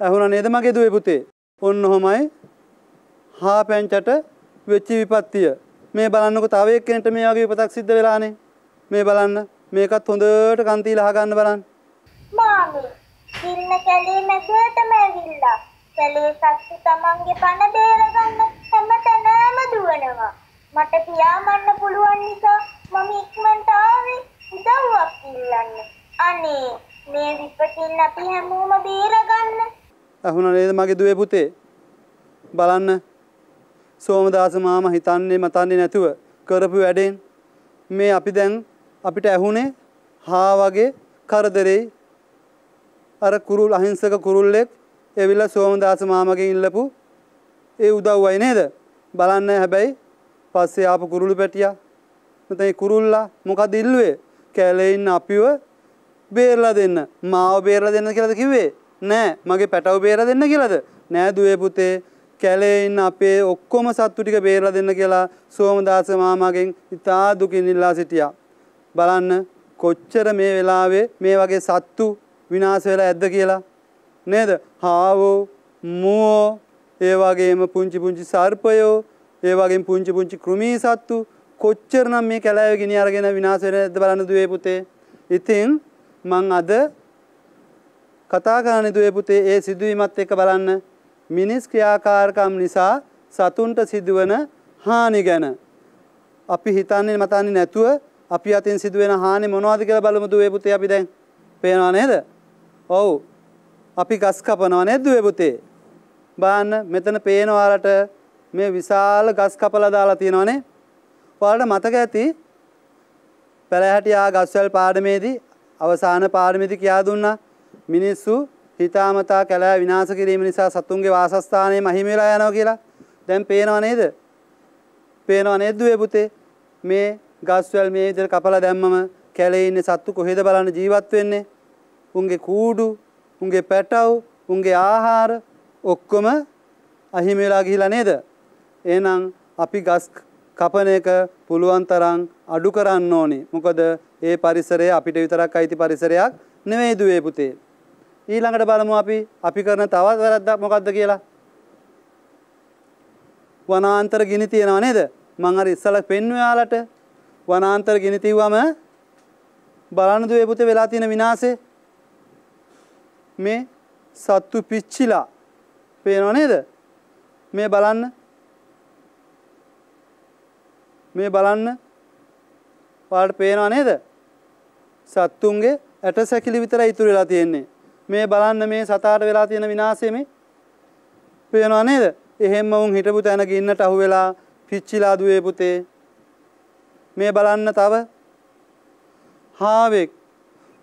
ඇහුණා නේද මගේ දුවේ පුතේ? ඔන්න ඔහමයි හා පැංචට වෙච්ච විපත්තිය. මේ බලන්නකො තව එක්කෙනෙක්ට මේ වගේ විපතක් සිද්ධ වෙලානේ. මේ බලන්න. මේකත් හොඳට කන්තිල අහගන්න බලන්න. මාමි, දින්න කැලේ මැදටම ඇවිල්ලා. කැලේ සත්තු තමන්ගේ පණ බේරගන්න හැමතැනම දුවනවා. මට පියාඹන්න පුළුවන් නිසා මම ඉක්මනට ආවේ උදව්වක් ඉල්ලන්න. අනේ, මේ විපතින් අපි හැමෝම බේරගන්න ඇහුණ නේද මගේ දුවේ පුතේ බලන්න සෝමදාස මාම හිතන්නේ මතන්නේ නැතුව කරපු වැඩෙන් මේ අපි දැන් අපිට ඇහුනේ හා වගේ කරදරෙයි අර කුරුල් අහිංසක කුරුල්ලෙක් එවිල්ලා සෝමදාස මාමගෙන් ඉල්ලපු ඒ උදව්වයි නේද බලන්න හැබැයි පස්සේ ආපු කුරුළු පැටියා මෙතන කුරුල්ලා මොකද ඉල්ලුවේ කැලේ ඉන්න අපිව බේරලා දෙන්න මාව බේරලා දෙන්න කියලාද කිව්වේ නෑ මගේ පැටව බේර දෙන්න කියලාද නෑ දුවේ පුතේ කැලේඉන්න අපේ ඔක්කොම සත්තු ටික බේරලා දෙන්න කියලා සෝමදාස මාමාගෙන් ඉතා දුකින් ඉල්ලා සිටියා. බලන්න කොච්චර මේ වෙලාවේ මේ වගේ සත්තු විනාශ වෙලා ඇද්ද කියලා. නේද? හාවෝ, මුවෝ, ඒ වගේම පුංචි පුංචි සර්පයෝ, ඒ වගේම පුංචි පුංචි කෘමී සත්තු කොච්චරනම් මේ කැලෑවේ ගිනි අරගෙන විනාශ වෙලා ඇද්ද බලන්න දුවේ පුතේ. ඉතින් මං අද කතාගාන දුවේ පුතේ ඒ සිදුවීමත් එක බලන්න මිනිස් ක්‍රියාකාරකම් නිසා සතුන්ට සිදුවන හානි ගැන. අපි හිතන්නේ මතන්නේ නැතුව අපි අතින් සිදුවෙන හානි මොනවද කියලා බලමු දුවේ පුතේ අපි දැන්. පේනවා නේද? ඔව්. අපි ගස් කපනවා නේද දුවේ පුතේ? බලන්න මෙතන පේන ඔයාලට මේ විශාල ගස් කපලා දාලා තියෙනවනේ. ඔයාලට මතක ඇති පෙරහැටි ආ ගස්වැල් පාඩමේදී අවසාන පාඩමේදී කියා දුන්නා මිනිස්සු හිතාමතා කැලෑ විනාශ කිරීම නිසා සතුන්ගේ වාසස්ථානය මහිම වෙලා යනවා කියලා. දැන් පේනව නේද? පේනව නේද දුවේ පුතේ? මේ ගස්වැල් මේ විදිහට කපලා දැම්මම කැලේ ඉන්නේ සත්තු කොහෙද බලන්න ජීවත් වෙන්නේ? උන්ගේ කූඩු, උන්ගේ පැටව්, උන්ගේ ආහාර ඔක්කොම අහිමි වෙලා ගිහිලා නේද? එහෙනම් අපි ගස් කපන එක පුළුවන් තරම් අඩු කරන්න ඕනේ. මොකද ඒ පරිසරය අපිට විතරක් අයිති පරිසරයක් නෙවෙයි දුවේ පුතේ. ඊළඟට බලමු අපි අපි කරන තවත් වැරද්දක් මොකක්ද කියලා. වනාන්තර ගිනි තියනවා නේද? මං අර ඉස්සලා පෙන්වුවා යාලට. වනාන්තර ගිනි තියුවම බලන්න දුවේ පුතේ වෙලා තියෙන විනාශේ. මේ සත්තු පිච්චිලා පේනව නේද? මේ බලන්න. මේ බලන්න. ඔයාලට පේනව නේද? සත්තුන්ගේ ඇට සැකිලි විතර ඉතුරු වෙලා තියෙන්නේ. මේ බලන්න මේ සතාට වෙලා තියෙන විනාශය මේ. පේනවා නේද? එහෙම්ම වුන් හිටපු තැන ගින්නට අහු වෙලා පිච්චිලා දුවේ පුතේ. මේ බලන්න තව හාවෙක්.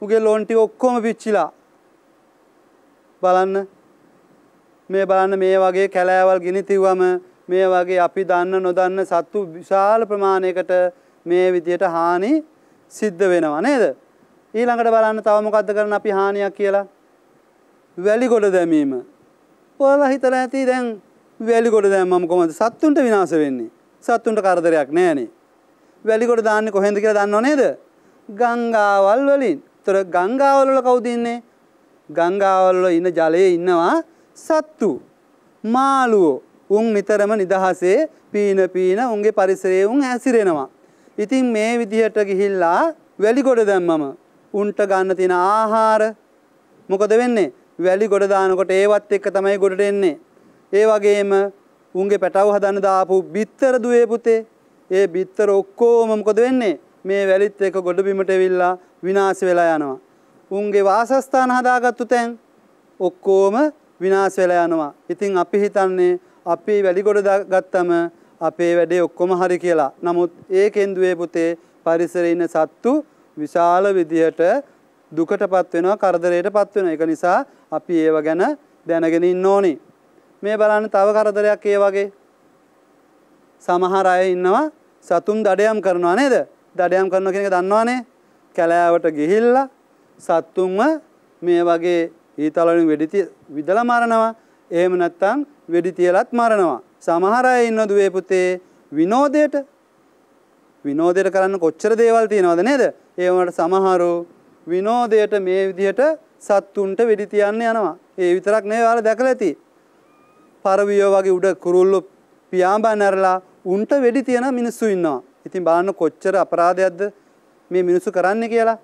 උගේ ලොන් ටික ඔක්කොම පිච්චිලා. බලන්න මේ බලන්න මේ වගේ කැලෑවල් ගිනිතිව්වම මේ වගේ අපි දන්න නොදන්න සත්තු විශාල ප්‍රමාණයකට මේ විදියට හානි සිද්ධ වෙනවා නේද? ඊළඟට බලන්න තව මොකද්ද කරන්න අපි හානියක් කියලා වැලි ගොඩ දැමීම ඔයාලා හිතලා ඇති දැන් වැලි ගොඩ දැම්මම කොහොමද සත්තුන්ට විනාශ වෙන්නේ සත්තුන්ට කරදරයක් නෑනේ වැලි ගොඩ දාන්නේ කොහෙන්ද කියලා දන්නව නේද ගංගාවල් වලින් ඒතර ගංගාවල් වල කවුද ඉන්නේ ගංගාවල් වල ඉන්න ජලයේ ඉන්නවා සත්තු මාළුවෝ උන් නිතරම නිදහසේ පීන පීන උන්ගේ පරිසරයේ උන් හැසිරෙනවා ඉතින් මේ විදිහට ගිහිල්ලා වැලි ගොඩ දැම්මම උන්ට ගන්න තියෙන ආහාර මොකද වෙන්නේ? වැලි ගොඩ දානකොට ඒවත් එක්ක තමයි ගොඩට එන්නේ. ඒ වගේම උන්ගේ පැටව හදන්න දාපු බිත්තර දුවේ පුතේ. ඒ බිත්තර ඔක්කොම මොකද වෙන්නේ? මේ වැලිත් එක්ක ගොඩ බිමට එවිලා විනාශ වෙලා යනවා. උන්ගේ වාසස්ථාන හදාගත්තු තැන් ඔක්කොම විනාශ වෙලා යනවා. ඉතින් අපි හිතන්නේ අපි වැලි ගොඩ ගත්තම අපේ වැඩේ ඔක්කොම හරි කියලා. නමුත් ඒ කෙන්දුවේ පුතේ පරිසරයේ ඉන්න සත්තු විශාල විදිහට දුකටපත් වෙනවා කරදරයටපත් වෙනවා. ඒක නිසා අපි ඒව ගැන දැනගෙන ඉන්න ඕනේ. මේ බලන්න තව කරදරයක් ඒ වගේ. සමහර අය ඉන්නවා සතුන් දඩයම් කරනවා නේද? දඩයම් කරනවා කියන එක දන්නවනේ. කැලෑවට ගිහිල්ලා සත්තුන්ව මේ වගේ ඊතල වලින් වෙඩි විදලා මරනවා. එහෙම නැත්නම් වෙඩි තියලත් මරනවා. සමහර අය ඉන්න දුවේ පුතේ විනෝදයට විනෝදයට කරන්න කොච්චර දේවල් තියෙනවද නේද? ඒවට සමහරු විනෝදයට මේ විදිහට සත්තුන්ට වෙඩි තියන්න යනවා. ඒ විතරක් නෙවෙයි ඔයාලා දැකලා ඇති. පරවියෝ වගේ උඩ කුරුල්ලෝ පියාඹන් ඇරලා උන්ට වෙඩි තියන මිනිස්සු ඉන්නවා. ඉතින් බලන්න කොච්චර අපරාධයක්ද මේ මිනිස්සු කරන්නේ කියලා.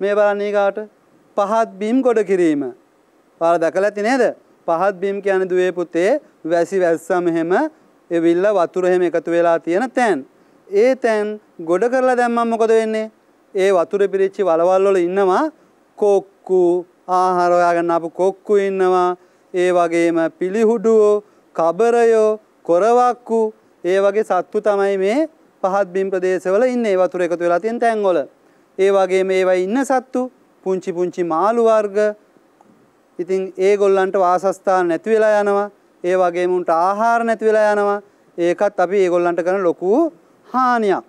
මේ බලන්නේ කාට? පහත් බිම් ගොඩ කිරීම. ඔයාලා දැකලා ඇති නේද? පහත් බිම් කියන්නේ දුවේ පුතේ වැසි වැස්සම එහෙම ඒ විල්ල වතුර එහෙම එකතු වෙලා තියෙන තැන්. ඒ තැන් ගොඩ කරලා දැම්මම මොකද වෙන්නේ? ඒ වතුර පිරිච්ච වලවල් වල ඉන්නවා කොක්කු ආහාර හොයාගන්න ආපු කොක්කු ඉන්නවා. ඒ වගේම පිලිහුඩුවෝ, කබරයෝ, කොරවක්කු ඒ වගේ සත්තු තමයි මේ පහත් බිම් ප්‍රදේශවල ඉන්නේ ඒ වතුර එකතු වෙලා තියෙන තැන්වල. ඒ වගේම ඒවා ඉන්න සත්තු පුංචි පුංචි මාළු වර්ග ඉතින් ඒගොල්ලන්ට වාසස්ථාන නැති වෙලා යනවා. ඒ වගේම උන්ට ආහාර නැති වෙලා යනවා. ඒකත් අපි ඒගොල්ලන්ට කරන ලොකු හානියක්.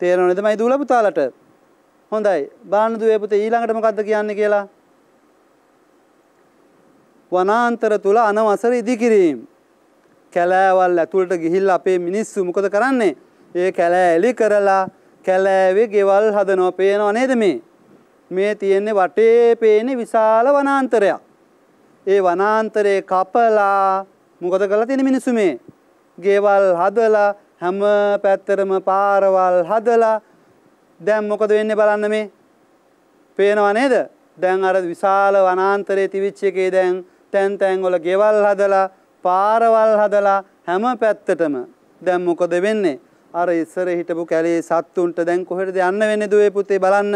තේරෙනවද මයි දූල පුතාලට? හොඳයි. බාන දුවේ පුතේ ඊළඟට මොකද්ද කියන්නේ කියලා? වනාන්තර තුල අනවසර ඉදිකිරීම. කැලෑවල් ඇතුළට ගිහිල්ලා අපේ මිනිස්සු මොකද කරන්නේ? ඒ කැලෑ එලි කරලා කැලෑවේ ගෙවල් හදනවා. පේනව නේද මේ? මේ තියෙන්නේ වටේ පේන විශාල වනාන්තරයක්. ඒ වනාන්තරේ කපලා මොකද කරලා තියෙන මිනිස්සු මේ? ගේවල් හදලා හැම පැත්තරම පාරවල් හදලා දැන් මොකද වෙන්නේ බලන්න මේ. පේනව නේද? දැන් අර විශාල වනාන්තරයේ තිබිච්ච එකේ දැන් තැන් තැන් වල ගෙවල් හදලා පාරවල් හදලා හැම පැත්තටම දැන් මොකද වෙන්නේ? අර ඉස්සර හිටපු කැලේ සත්තුන්ට දැන් කොහෙටද යන්න වෙන්නේ දුවේ පුතේ බලන්න.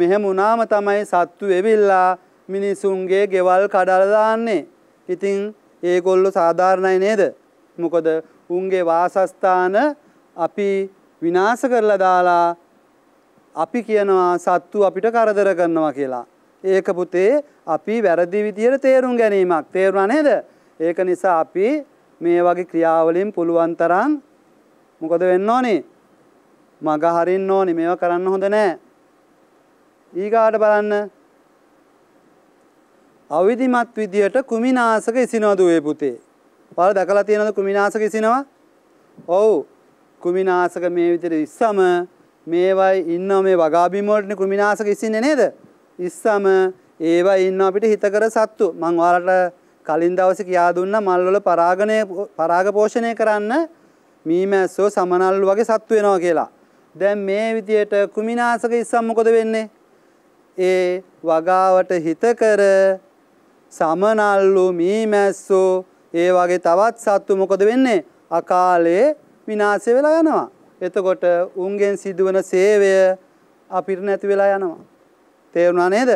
මෙහෙම වුණාම තමයි සත්තු එවිල්ලා මිනිසුන්ගේ ගෙවල් කඩලා දාන්නේ. ඉතින් ඒගොල්ලෝ සාධාරණයි නේද? මොකද උන්ගේ වාසස්ථාන අපි විනාශ කරලා දාලා අපි කියනවා සත්තු අපිට කරදර කරනවා කියලා. ඒක පුතේ අපි වැරදි විදියට තේරුම් ගැනීමක්. තේරුණා නේද? ඒක නිසා අපි මේ වගේ ක්‍රියාවලින් පුළුවන් තරම් මොකද වෙන්න ඕනේ? මග හරින්න ඕනේ. මේවා කරන්න හොඳ නෑ. ඊගාට බලන්න අවිධිමත් විදියට කුමිනාශක ඉසිනවද වේ පුතේ? ඔයාලා දැකලා තියෙනවද කුමිනාශක ඉසිනවා? ඔව්. කුමිනාශක මේ විදියට ඉස්සම මේවයි ඉන්නවා මේ වගාබිම වලටනේ කුමිනාශක ඉසින්නේ නේද? ඉස්සම ඒවා ඉන්නවා අපිට හිතකර සත්තු. මම ඔයාලට කලින් දවසේ කියා දුන්නා මල්වල පරාගණය පරාග පෝෂණය කරන්න මීමැස්සෝ සමනල්ලු වගේ සත්තු වෙනවා කියලා. දැන් මේ විදියට කුමිනාශක ඉස්සම් මොකද වෙන්නේ? ඒ වගාවට හිතකර සමනල්ලු මීමැස්සෝ ඒ වගේ තවත් සත්තු මොකද වෙන්නේ අකාලයේ විනාශය වෙලා යනවා. එතකොට උන්ගෙන් සිදුවන සේවය අපිට නැති වෙලා යනවා. තේරුණා නේද?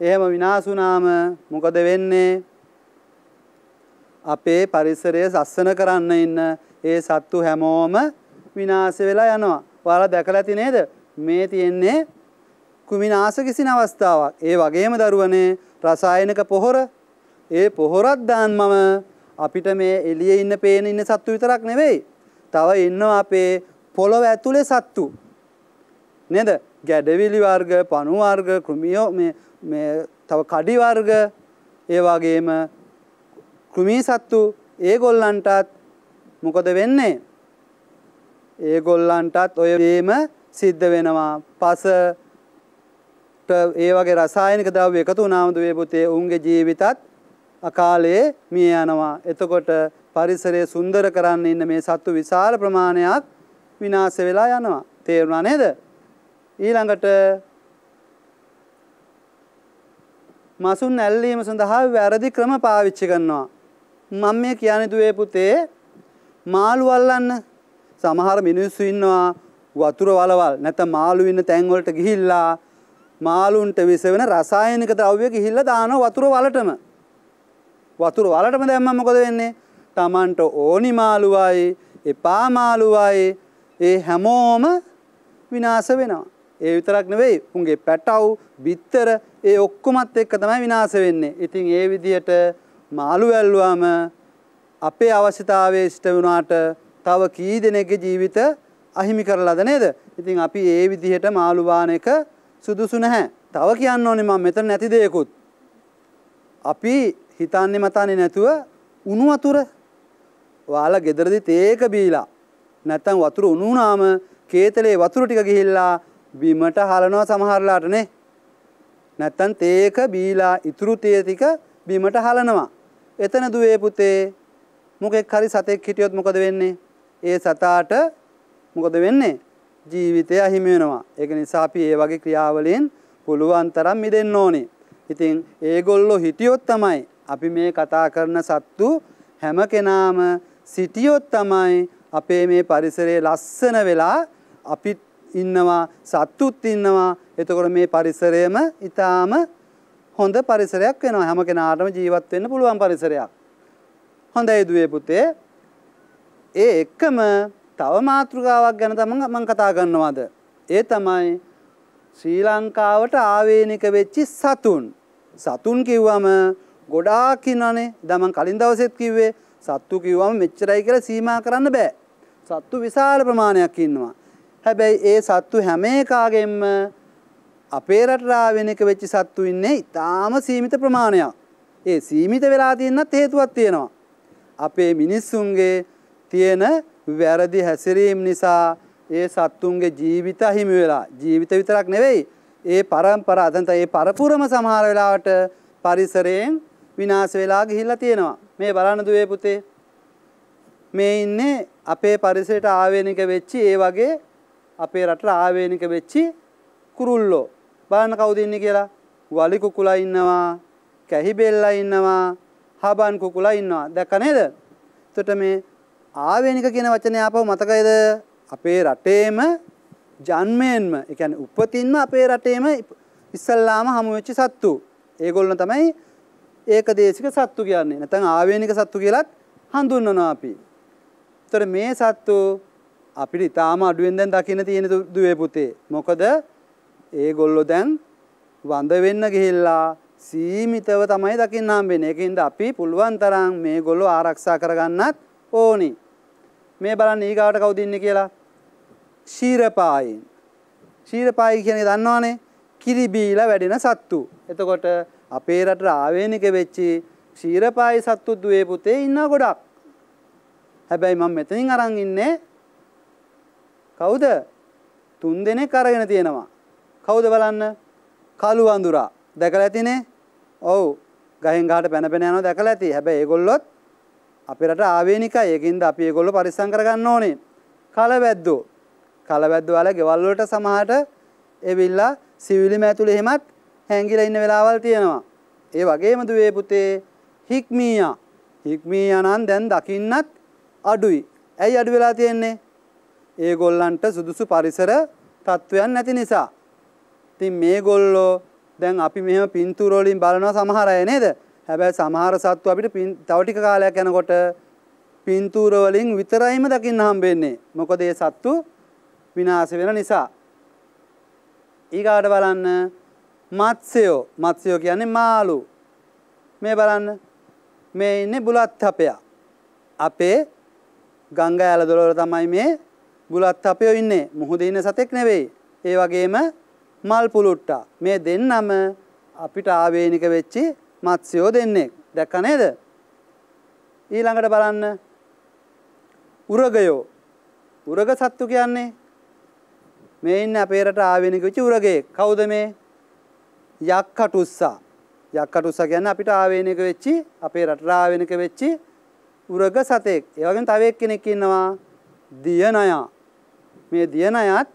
එහෙම විනාශුනාම මොකද වෙන්නේ? අපේ පරිසරය සස්සන කරන්න ඉන්න ඒ සත්තු හැමෝම විනාශ වෙලා යනවා. ඔයාලා දැකලා ඇති නේද? මේ තියෙන්නේ කුමිනාශ කිසින අවස්ථාවක්. ඒ වගේම දරුවනේ රසායනික පොහොර ඒ පොහොරත් දාන් මම අපිට මේ එළියේ ඉන්න පේන ඉන්න සත්තු විතරක් නෙවෙයි. තව ඉන්නවා අපේ පොළොව ඇතුලේ සත්තු. නේද? ගැඩවිලි වර්ග, පණු වර්ග, කෘමියෝ මේ මේ තව කඩි වර්ග ඒ වගේම කෘමී සත්තු ඒගොල්ලන්ටත් මොකද වෙන්නේ? ඒගොල්ලන්ටත් ඔය වේම සිද්ධ වෙනවා. පස ඒ වගේ රසායනික ද්‍රව්‍ය එකතු වුණාම දුවේ පුතේ උන්ගේ ජීවිතත් අකාලයේ මිය යනවා. එතකොට පරිසරය සුන්දර කරන්න ඉන්න මේ සත්තු විශාල ප්‍රමාණයක් විනාශ වෙලා යනවා. තේරුණා නේද? ඊළඟට මසුන් ඇල්ලීම සඳහා වැරදි ක්‍රම පාවිච්චි කරනවා. මම මේ කියන්නේ දුවේ පුතේ මාළු අල්ලන්න සමහර මිනිස්සු ඉන්නවා වතුර වලවල් නැත්නම් මාළු ඉන්න තැන් වලට ගිහිල්ලා මාළුන්ට විස වෙන රසායනික ද්‍රව්‍ය ගිහිල්ලා දානවා වතුර වලටම. වතුර වලටම දැම්මම මොකද වෙන්නේ? Tamanට ඕනි මාළුවයි, එපා මාළුවයි ඒ හැමෝම විනාශ වෙනවා. ඒ විතරක් නෙවෙයි, උන්ගේ පැටව්, බිත්තර ඒ ඔක්කොමත් එක්ක තමයි විනාශ වෙන්නේ. ඉතින් ඒ විදිහට මාළු වැල්ලුවම අපේ අවශ්‍යතාවයේ ඉෂ්ට වුණාට තව කී දෙනෙක්ගේ ජීවිත අහිමි කරලාද නේද? ඉතින් අපි ඒ විදිහට මාළු වාන එක සුදුසු නැහැ. තව කියන්න ඕනේ මම මෙතන නැති දෙයකුත්. අපි හිතන්නේ මතන්නේ නැතුව උණු වතුර ඔයාලා ගෙදරදිත් ඒක බීලා නැත්තම් වතුර උණු වුණාම කේතලේ වතුර ටික ගිහිල්ලා බිමට හලනවා සමහරලාට නේ. නැත්තම් තේක බීලා ඉතුරු තේ ටික බිමට හලනවා. එතන දුවේ පුතේ මොකෙක් හරි සතෙක් හිටියොත් මොකද වෙන්නේ? ඒ සතාට මොකද වෙන්නේ? ජීවිතය අහිමි වෙනවා. ඒක නිසා අපි ඒ වගේ ක්‍රියාවලින් පුළුවන් තරම් මිදෙන්න ඕනේ. ඉතින් ඒගොල්ලෝ හිටියොත් තමයි අපි මේ කතා කරන සත්තු හැම කෙනාම සිටියොත් තමයි අපේ මේ පරිසරයේ ලස්සන වෙලා අපි ඉන්නවා සත්තුත් ඉන්නවා. එතකොට මේ පරිසරයම ඊටාම හොඳ පරිසරයක් වෙනවා. හැම කෙනාටම ජීවත් වෙන්න පුළුවන් පරිසරයක්. හොඳයි දුවේ පුතේ. ඒ එකම තව මාතෘකාවක් ගැන තමයි මම කතා කරනවාද. ඒ තමයි ශ්‍රී ලංකාවට ආවේනික වෙච්චි සතුන්. සතුන් කිව්වම ගොඩාක් ඉන්නනේ. දමන් කලින් දවසෙත් කිව්වේ සත්තු කිව්වම මෙච්චරයි කියලා සීමා කරන්න බෑ. සත්තු විශාල ප්‍රමාණයක් ඉන්නවා. හැබැයි ඒ සත්තු හැම එකාගෙම අපේ රටට ආවේනික වෙච්ච සත්තු ඉන්නේ ඊටාම සීමිත ප්‍රමාණයක්. ඒ සීමිත වෙලා තියෙනත් හේතුවක් තියෙනවා. අපේ මිනිස්සුන්ගේ තියෙන වැරදි හැසිරීම් නිසා ඒ සත්තුන්ගේ ජීවිත හිමි වෙලා ජීවිත විතරක් නෙවෙයි ඒ පරම්පරා අදන්ත ඒ පරපුරම සමහර වෙලාවට පරිසරයෙන් විනාශ වෙලා ගිහිල්ලා තියෙනවා. මේ බලන්න දුවේ පුතේ. මේ ඉන්නේ අපේ පරිසරයට ආවේනික වෙච්චි ඒ වගේ අපේ රටට ආවේනික වෙච්චි කුරුල්ලෝ. බලන්න කවුද ඉන්නේ කියලා. වලි කුකුලා ඉන්නවා, කැහි බෙල්ලා ඉන්නවා, හබන් කුකුලා ඉන්නවා. දැක්ක නේද? එතකොට මේ ආවේනික කියන වචනය ආපහු මතකයිද? අපේ රටේම ජන්මයෙන්ම, ඒ කියන්නේ උපතින්ම අපේ රටේම ඉස්සල්ලාම හමු වෙච්ච සත්තු. ඒගොල්ලෝ තමයි ඒකදේශික සත්තු කියන්නේ. නැත්නම් ආවේනික සත්තු කියලත් හඳුන්වනවා අපි. ඒතර මේ සත්තු අපිට ඊටාම අඩුවෙන් දැන් දකින්න තියෙන දුවේ පුතේ. මොකද ඒගොල්ලෝ දැන් වඳ වෙන්න ගිහිල්ලා සීමිතව තමයි දකින්න හම්බෙන්නේ. ඒකින්ද අපි පුළුවන් තරම් මේගොල්ලෝ ආරක්ෂා කරගන්නත් ඕනි. මේ බලන්න ඊගාවට කවුද ඉන්නේ කියලා. ශීරපායින්. ශීරපායි කියන්නේ දන්නවනේ කිරි බීලා වැඩෙන සත්තු. එතකොට අපේ රටට ආවේනික වෙච්චි ශීරපායි සත්තු දුවේ පුතේ ඉන්න ගොඩක්. හැබැයි මම මෙතනින් අරන් ඉන්නේ කවුද? තුන් දෙනෙක් අරගෙන තියෙනවා. කවුද බලන්න? කළු වඳුරා. දැකලා ඇතිනේ? ඔව්. ගහෙන් ගහට පැන පැන යනවා දැකලා ඇති. හැබැයි ඒගොල්ලොත් අපේ රට ආවේනිකයි. ඒකින්ද අපි ඒගොල්ලෝ පරිස්සම් කරගන්න ඕනේ. කලවැද්දෝ. කලවැද්දෝ වල ගෙවල් වලට සමහරට එවිල්ලා සිවිලිම ඇතුලේ එහෙමත් හැංගිලා ඉන්න වෙලාවල් තියෙනවා. ඒ වගේම දුවේ පුතේ හික්මීයා. හික්මීයා නම් දැන් දකින්නත් අඩුයි. ඇයි අඩු වෙලා තියෙන්නේ? ඒගොල්ලන්ට සුදුසු පරිසර තත්ත්වයන් නැති නිසා. ඉතින් මේගොල්ලෝ දැන් අපි මෙහෙම පින්තූර වලින් බලනවා සමහර අය නේද? හැබැයි සමහර සත්තු අපිට තව ටික කාලයක් යනකොට පින්තූර වලින් විතරයිම දකින්න හම්බෙන්නේ. මොකද ඒ සත්තු විනාශ වෙන නිසා. ඊගාට බලන්න මත්ස්‍යෝ. මත්ස්‍යෝ කියන්නේ මාළු. මේ බලන්න. මේ ඉන්නේ බුලත් හපයා. අපේ ගංගා ඇල දොළවල තමයි මේ බුලත් හපයෝ ඉන්නේ. මුහුදේ ඉන්න සතෙක් නෙවෙයි. ඒ වගේම මල් පුලුට්ටා. මේ දෙන්නම අපිට ආවේනික වෙච්චි මත්ස්‍යෝ දෙන්නේ. දැක්ක නේද? ඊළඟට බලන්න උරගයෝ. උරග සත්තු කියන්නේ මේ ඉන්න අපේ රට ආවෙනික වෙච්ච උරගයෙක්. කවුද මේ? යක්කටුස්සා. යක්කටුස්සා කියන්නේ අපිට ආවෙනික වෙච්චි අපේ රටට ආවෙනික වෙච්චි උරග සතෙක්. ඒ වගේම තව එක්කෙනෙක් ඉන්නවා දියනයා. මේ දියනයාත්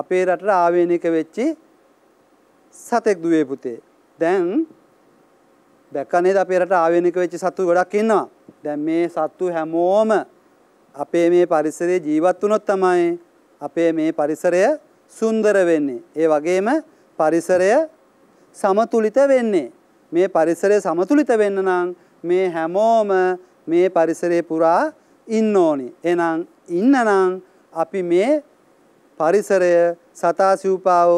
අපේ රටට ආවේනික වෙච්චි සතෙක් දුවේ පුතේ. දැන් දැක්කා නේද අපේ රට ආවේනික වෙච්ච සත්තු ගොඩක් ඉන්නවා. දැන් මේ සත්තු හැමෝම අපේ මේ පරිසරයේ ජීවත් වුණොත් තමයි අපේ මේ පරිසරය සුන්දර වෙන්නේ. ඒ වගේම පරිසරය සමතුලිත වෙන්නේ. මේ පරිසරය සමතුලිත වෙන්න නම් මේ හැමෝම මේ පරිසරය පුරා ඉන්න ඕනි. එහෙනම් ඉන්නනම් අපි මේ පරිසරය සතා සිව්පාව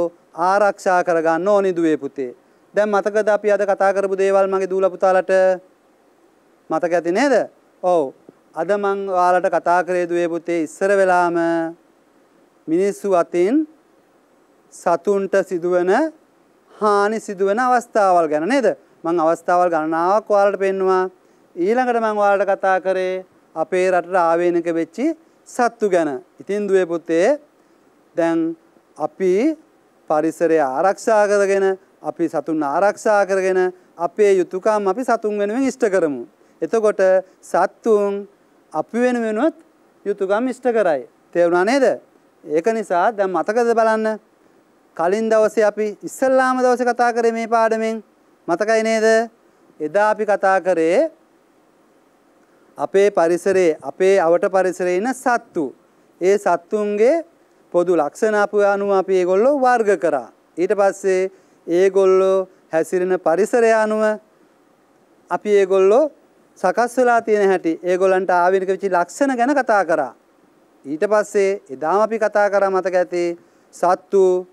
ආරක්ෂා කරගන්න ඕනි දුවේ පුතේ. දැන් මතකද අපි අද කතා කරපු දේවල් මගේ දූල පුතාලට මතක ඇති නේද? ඔව්. අද මං ඔයාලට කතා කරේ දුවේ පුතේ ඉස්සර වෙලාම මිනිස්සු අතින් සතුන්ට සිදුවන හානි සිදුවන අවස්ථාවල් ගැන නේද? මං අවස්ථාවල් ගණනාවක් ඔයාලට පෙන්නවා. ඊළඟට මං ඔයාලට කතා කරේ අපේ රටට ආවේනික වෙච්චි සත්තු ගැන. ඉතින් දුවේ පුතේ දැන් අපි පරිසරය ආරක්ෂා කරගෙන අපි සතුන් ආරක්ෂා කරගෙන අපේ යුතුයකම් අපි සතුන් වෙනුවෙන් ඉෂ්ට කරමු. එතකොට සත්තුන් අපි වෙන වෙනුවත් යුතුයකම් ඉෂ්ට කරයි. තේරුණා නේද? ඒක නිසා දැන් මතකද බලන්න කලින් දවසේ අපි ඉස්සල්ලාම දවසේ කතා කරේ මේ පාඩමෙන් මතකයි නේද? එදා අපි කතා කරේ අපේ පරිසරයේ අපේ අවට පරිසරයේ ඉන්න සත්තු. ඒ සත්තුන්ගේ පොදු ලක්ෂණ අනුව අපි ඒගොල්ලෝ වර්ග කරා. ඊට පස්සේ ඒගොල්ලෝ හැසිරෙන පරිසරය අනුව අපි ඒගොල්ලෝ සකස් වෙලා තියෙන හැටි ඒගොල්ලන්ට ආවේනික වෙච්ච ලක්ෂණ ගැන කතා කරා. ඊට පස්සේ එදාම අපි කතා කරා මතක ඇති සත්තු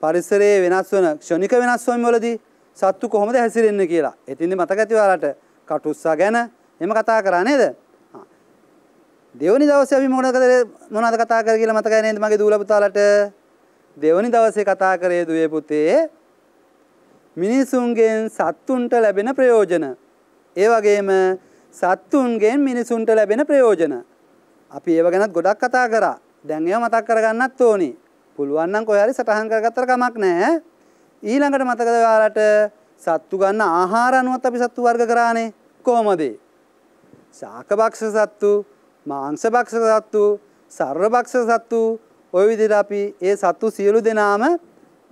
පරිසරයේ වෙනස් වන ක්ෂණික වෙනස් වීම වලදී සත්තු කොහොමද හැසිරෙන්නේ කියලා. එතින්දි මතක ඇති ඔයාලට කටුස්සා ගැන එහෙම කතා කරා නේද? දෙවනි දවසේ අපි මොනවද මොනවද කතා කරේ කියලා මතකයි නේද මගේ දූල පුතාලට? දෙවනි දවසේ කතා කරේ දුවේ පුතේ මිනිසුන්ගෙන් සත්තුන්ට ලැබෙන ප්‍රයෝජන. ඒ වගේම සත්තුන්ගෙන් මිනිසුන්ට ලැබෙන ප්‍රයෝජන. අපි ඒව ගැනත් ගොඩක් කතා කරා. දැන් ඒව මතක් කරගන්නත් ඕනි. පුළුවන් නම් කොහේ හරි සටහන් කරගත්තට කමක් නැහැ. ඊළඟට මතකද ඔයාලට සත්තු ගන්න ආහාර අනුවත් අපි සත්තු වර්ග කරානේ. කොහොමද? ශාකභක්ෂ සත්තු, මාංශභක්ෂ සත්තු, සර්වභක්ෂ සත්තු ඔය විදිහට අපි ඒ සත්තු සියලු දෙනාම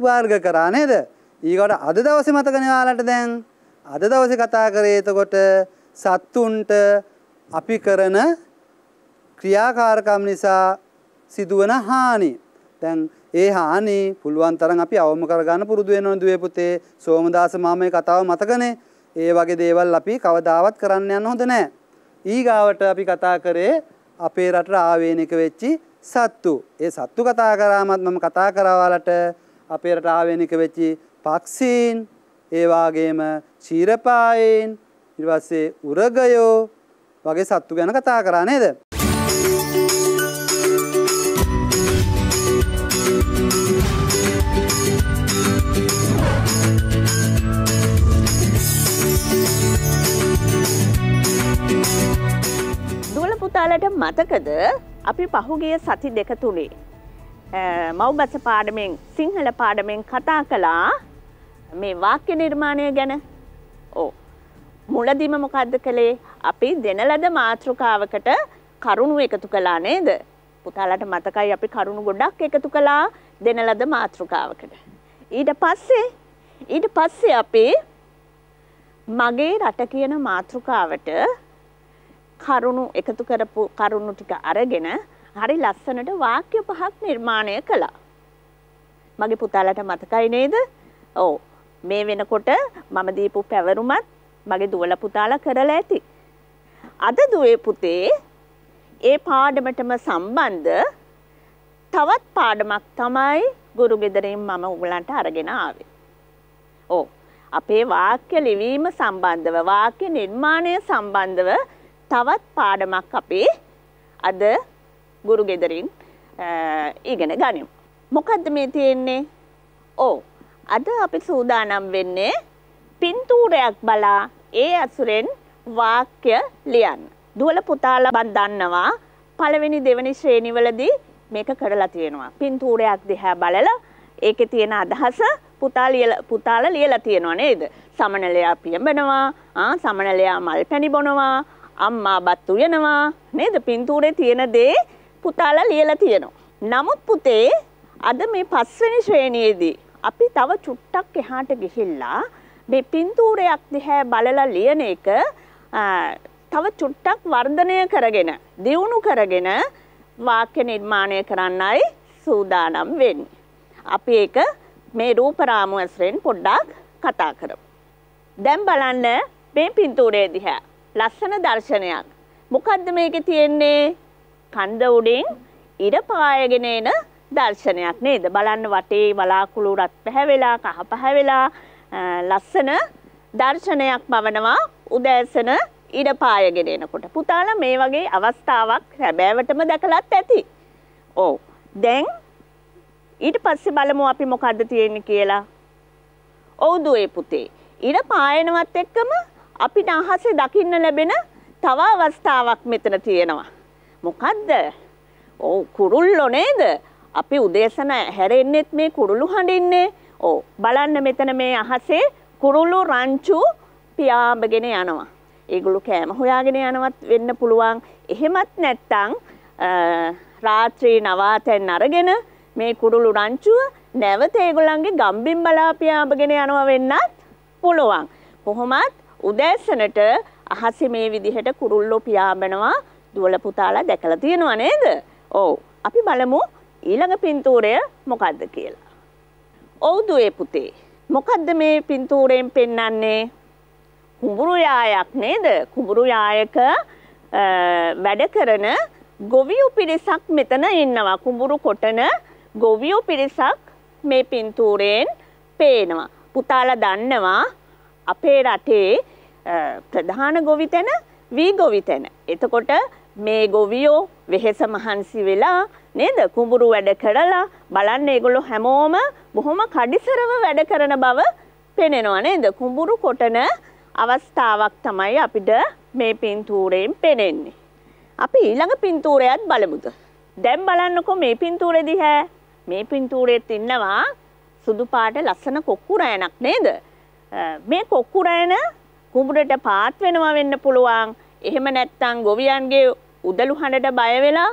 වර්ග කරා නේද? ඊගොට අද දවස මතකන යාලට දැන් අද දවස කතා කරේ එතකොට සත්තුන්ට අපි කරන ක්‍රියාකාරකම් නිසා සිදුවන හානි. දැන් ඒ හානි පුළුවන් තරම් අපි අවම කරගන්න පුරුදු වෙනවා දුවේ පුතේ සෝමදාස මාමේ කතාව මතකනේ. ඒ වගේ දේවල් අපි කවදාවත් කරන්න යන්න හොඳ නැහැ. ඊගාවට අපි කතා කරේ අපේ රටට ආවේනික වෙච්චි සත්තු. ඒ සත්තු කතා කරාමත් මම කතා කරාවලට අපේ රට ආවේනික වෙච්චි පක්ෂීන් ඒ වගේම චීරපායීන් ඊට පස්සේ උරගයෝ වගේ සත්තු ගැන කතා කරා නේද? පුතාලට මතකද අපි පහුගිය සති දෙක තුනේ මව්බස පාඩමෙන් සිංහල පාඩමෙන් කතා කළා මේ වාක්‍ය නිර්මාණය ගැන ඕ මුලදිම මොකද්ද කළේ අපි දෙන ලද මාතෘකාවකට කරුණු එකතු කළා නේද පුතාලට මතකයි අපි කරුණු ගොඩක් එකතු කළා දෙන ලද මාතෘකාවකට ඊට පස්සේ ඊට පස්සේ අපි මගේ රට කියන මාතෘකාවට කරුණු එකතු කරපු කරුණු ටික අරගෙන හරි ලස්සනට වාක්‍ය පහක් නිර්මාණය කළා මගේ පුතාලට මතකයි නේද ඔව් මේ වෙනකොට මම දීපු පැවරුමත් මගේ දුවල පුතාලා කරලා ඇති. අද දුවේ පුතේ ඒ පාඩමටම සම්බන්ධ තවත් පාඩමක් තමයි ගුරු ගෙදරින් මම උගලන්ට අරගෙන ආවේ. ඕ අපේ වාක්‍ය ලිවීම සම්බන්ධව වාක්‍ය නිර්මාණය සම්බන්ධව තවත් පාඩමක් අපේ අද ගුරු ගෙදරින් ඉගෙන ගනිමු. මොකද්ද මේ තියෙන්නේ? ඕ අද අපි සූදානම් වෙන්නේ පින්තූරයක් බලා ඒ අසුරෙන් වාක්‍ය ලියන්න. දුවල පුතාලා බන් දන්නවා පළවෙනි දෙවෙනි ශ්‍රේණිවලදී මේක කරලා තියෙනවා. පින්තූරයක් දිහා බලලා ඒකේ තියෙන අදහස පුතා ලියලා පුතාලා ලියලා තියෙනවා නේද? සමනලයා පියඹනවා, ආ සමනලයා මල් පැණි බොනවා, අම්මා බත් උයනවා නේද? පින්තූරේ තියෙන දේ පුතාලා ලියලා තියෙනවා. නමුත් පුතේ අද මේ පස්වෙනි ශ්‍රේණියේදී අපි තව චුට්ටක් එහාට ගිහිල්ලා මේ පින්තූරයක් දිහා බලලා ලියන එක තව චුට්ටක් වර්ධනය කරගෙන දියුණු කරගෙන වාක්‍ය නිර්මාණය කරන්නයි සූදානම් වෙන්නේ. අපි ඒක මේ රූප රාමුවස්රෙන් පොඩ්ඩක් කතා කරමු. දැන් බලන්න මේ පින්තූරය දිහා. ලස්සන දර්ශනයක්. මොකද්ද මේකේ තියෙන්නේ? කන්ද උඩින් ඉර පායගෙන එන දර්ශනයක් නේද බලන්න වටේ බලාකුළු රත් පැහැවෙලා කහ පැහැවෙලා ලස්සන දර්ශනයක් පවනවා උදෑසන ඉඩ පායගෙන එනකොට පුතාලා මේ වගේ අවස්ථාවක් හැබෑවටම දැකලත් ඇති. ඔව්. දැන් ඊට පස්සේ බලමු අපි මොකද්ද තියෙන්නේ කියලා. ඔව් දුවේ පුතේ. ඉඩ පායනවත් එක්කම අපිට අහසේ දකින්න ලැබෙන තව අවස්ථාවක් මෙතන තියෙනවා. මොකද්ද? ඔව් කුරුල්ලෝ නේද? අපි උදේසන හැරෙන්නෙත් මේ කුරුළු හඬින්නේ. ඕ බලන්න මෙතන මේ අහසේ කුරුළු රංචු පියාඹගෙන යනවා. ඒගොල්ලෝ කෑම හොයාගෙන යනවත් වෙන්න පුළුවන්. එහෙමත් නැත්නම් රාත්‍රී නවාතැන් අරගෙන මේ කුරුළු රංචුව නැවත ඒගොල්ලන්ගේ ගම්බින් බලා පියාඹගෙන යනවා වෙන්නත් පුළුවන්. කොහොමත් උදෑසනට අහසේ මේ විදිහට කුරුල්ලෝ පියාඹනවා දුවල පුතාලා දැකලා තියෙනවා නේද? ඔව්. අපි බලමු ඊළඟ පින්තූරය මොකක්ද කියලා. ඔවුදු ඒ පුතේ. මොකක්ද මේ පින්තූරයෙන් පෙන්නන්නේ කුඹුරු යායක් නේද කුඹුරු යායක වැඩ කරන ගොවියු පිරිසක් මෙතන ඉන්නවා කුඹුරු කොටන ගොවියු පිරිසක් මේ පින්තූරයෙන් පේනවා පුතාලා දන්නවා අපේ රටේ ප්‍රධාන ගොවිතැන වී ගොවිතැන එතකොට මේ ගොවියෝ වෙහෙස මහන්සි වෙලා නේද කුඹුරු වැඩ කරලා බලන්න ඒගොල්ලෝ හැමෝම බොහොම කඩිසරව වැඩ කරන බව පෙනෙනවා නේද කුඹුරු කොටන අවස්ථාවක් තමයි අපිට මේ පින්තූරයෙන් පෙනෙන්නේ. අපි ඊළඟ පින්තූරයත් බලමුද. දැන් බලන්නකෝ මේ පින්තූරේ දිහා. මේ පින්තූරෙත් ඉන්නවා සුදු පාට ලස්සන කොක්කු රෑනක් නේද? මේ කොක්කු රෑන කුඹුරට පාත් වෙනවා වෙන්න පුළුවන්. එහෙම නැත්නම් ගොවියන්ගේ උදළු හඬට බය වෙලා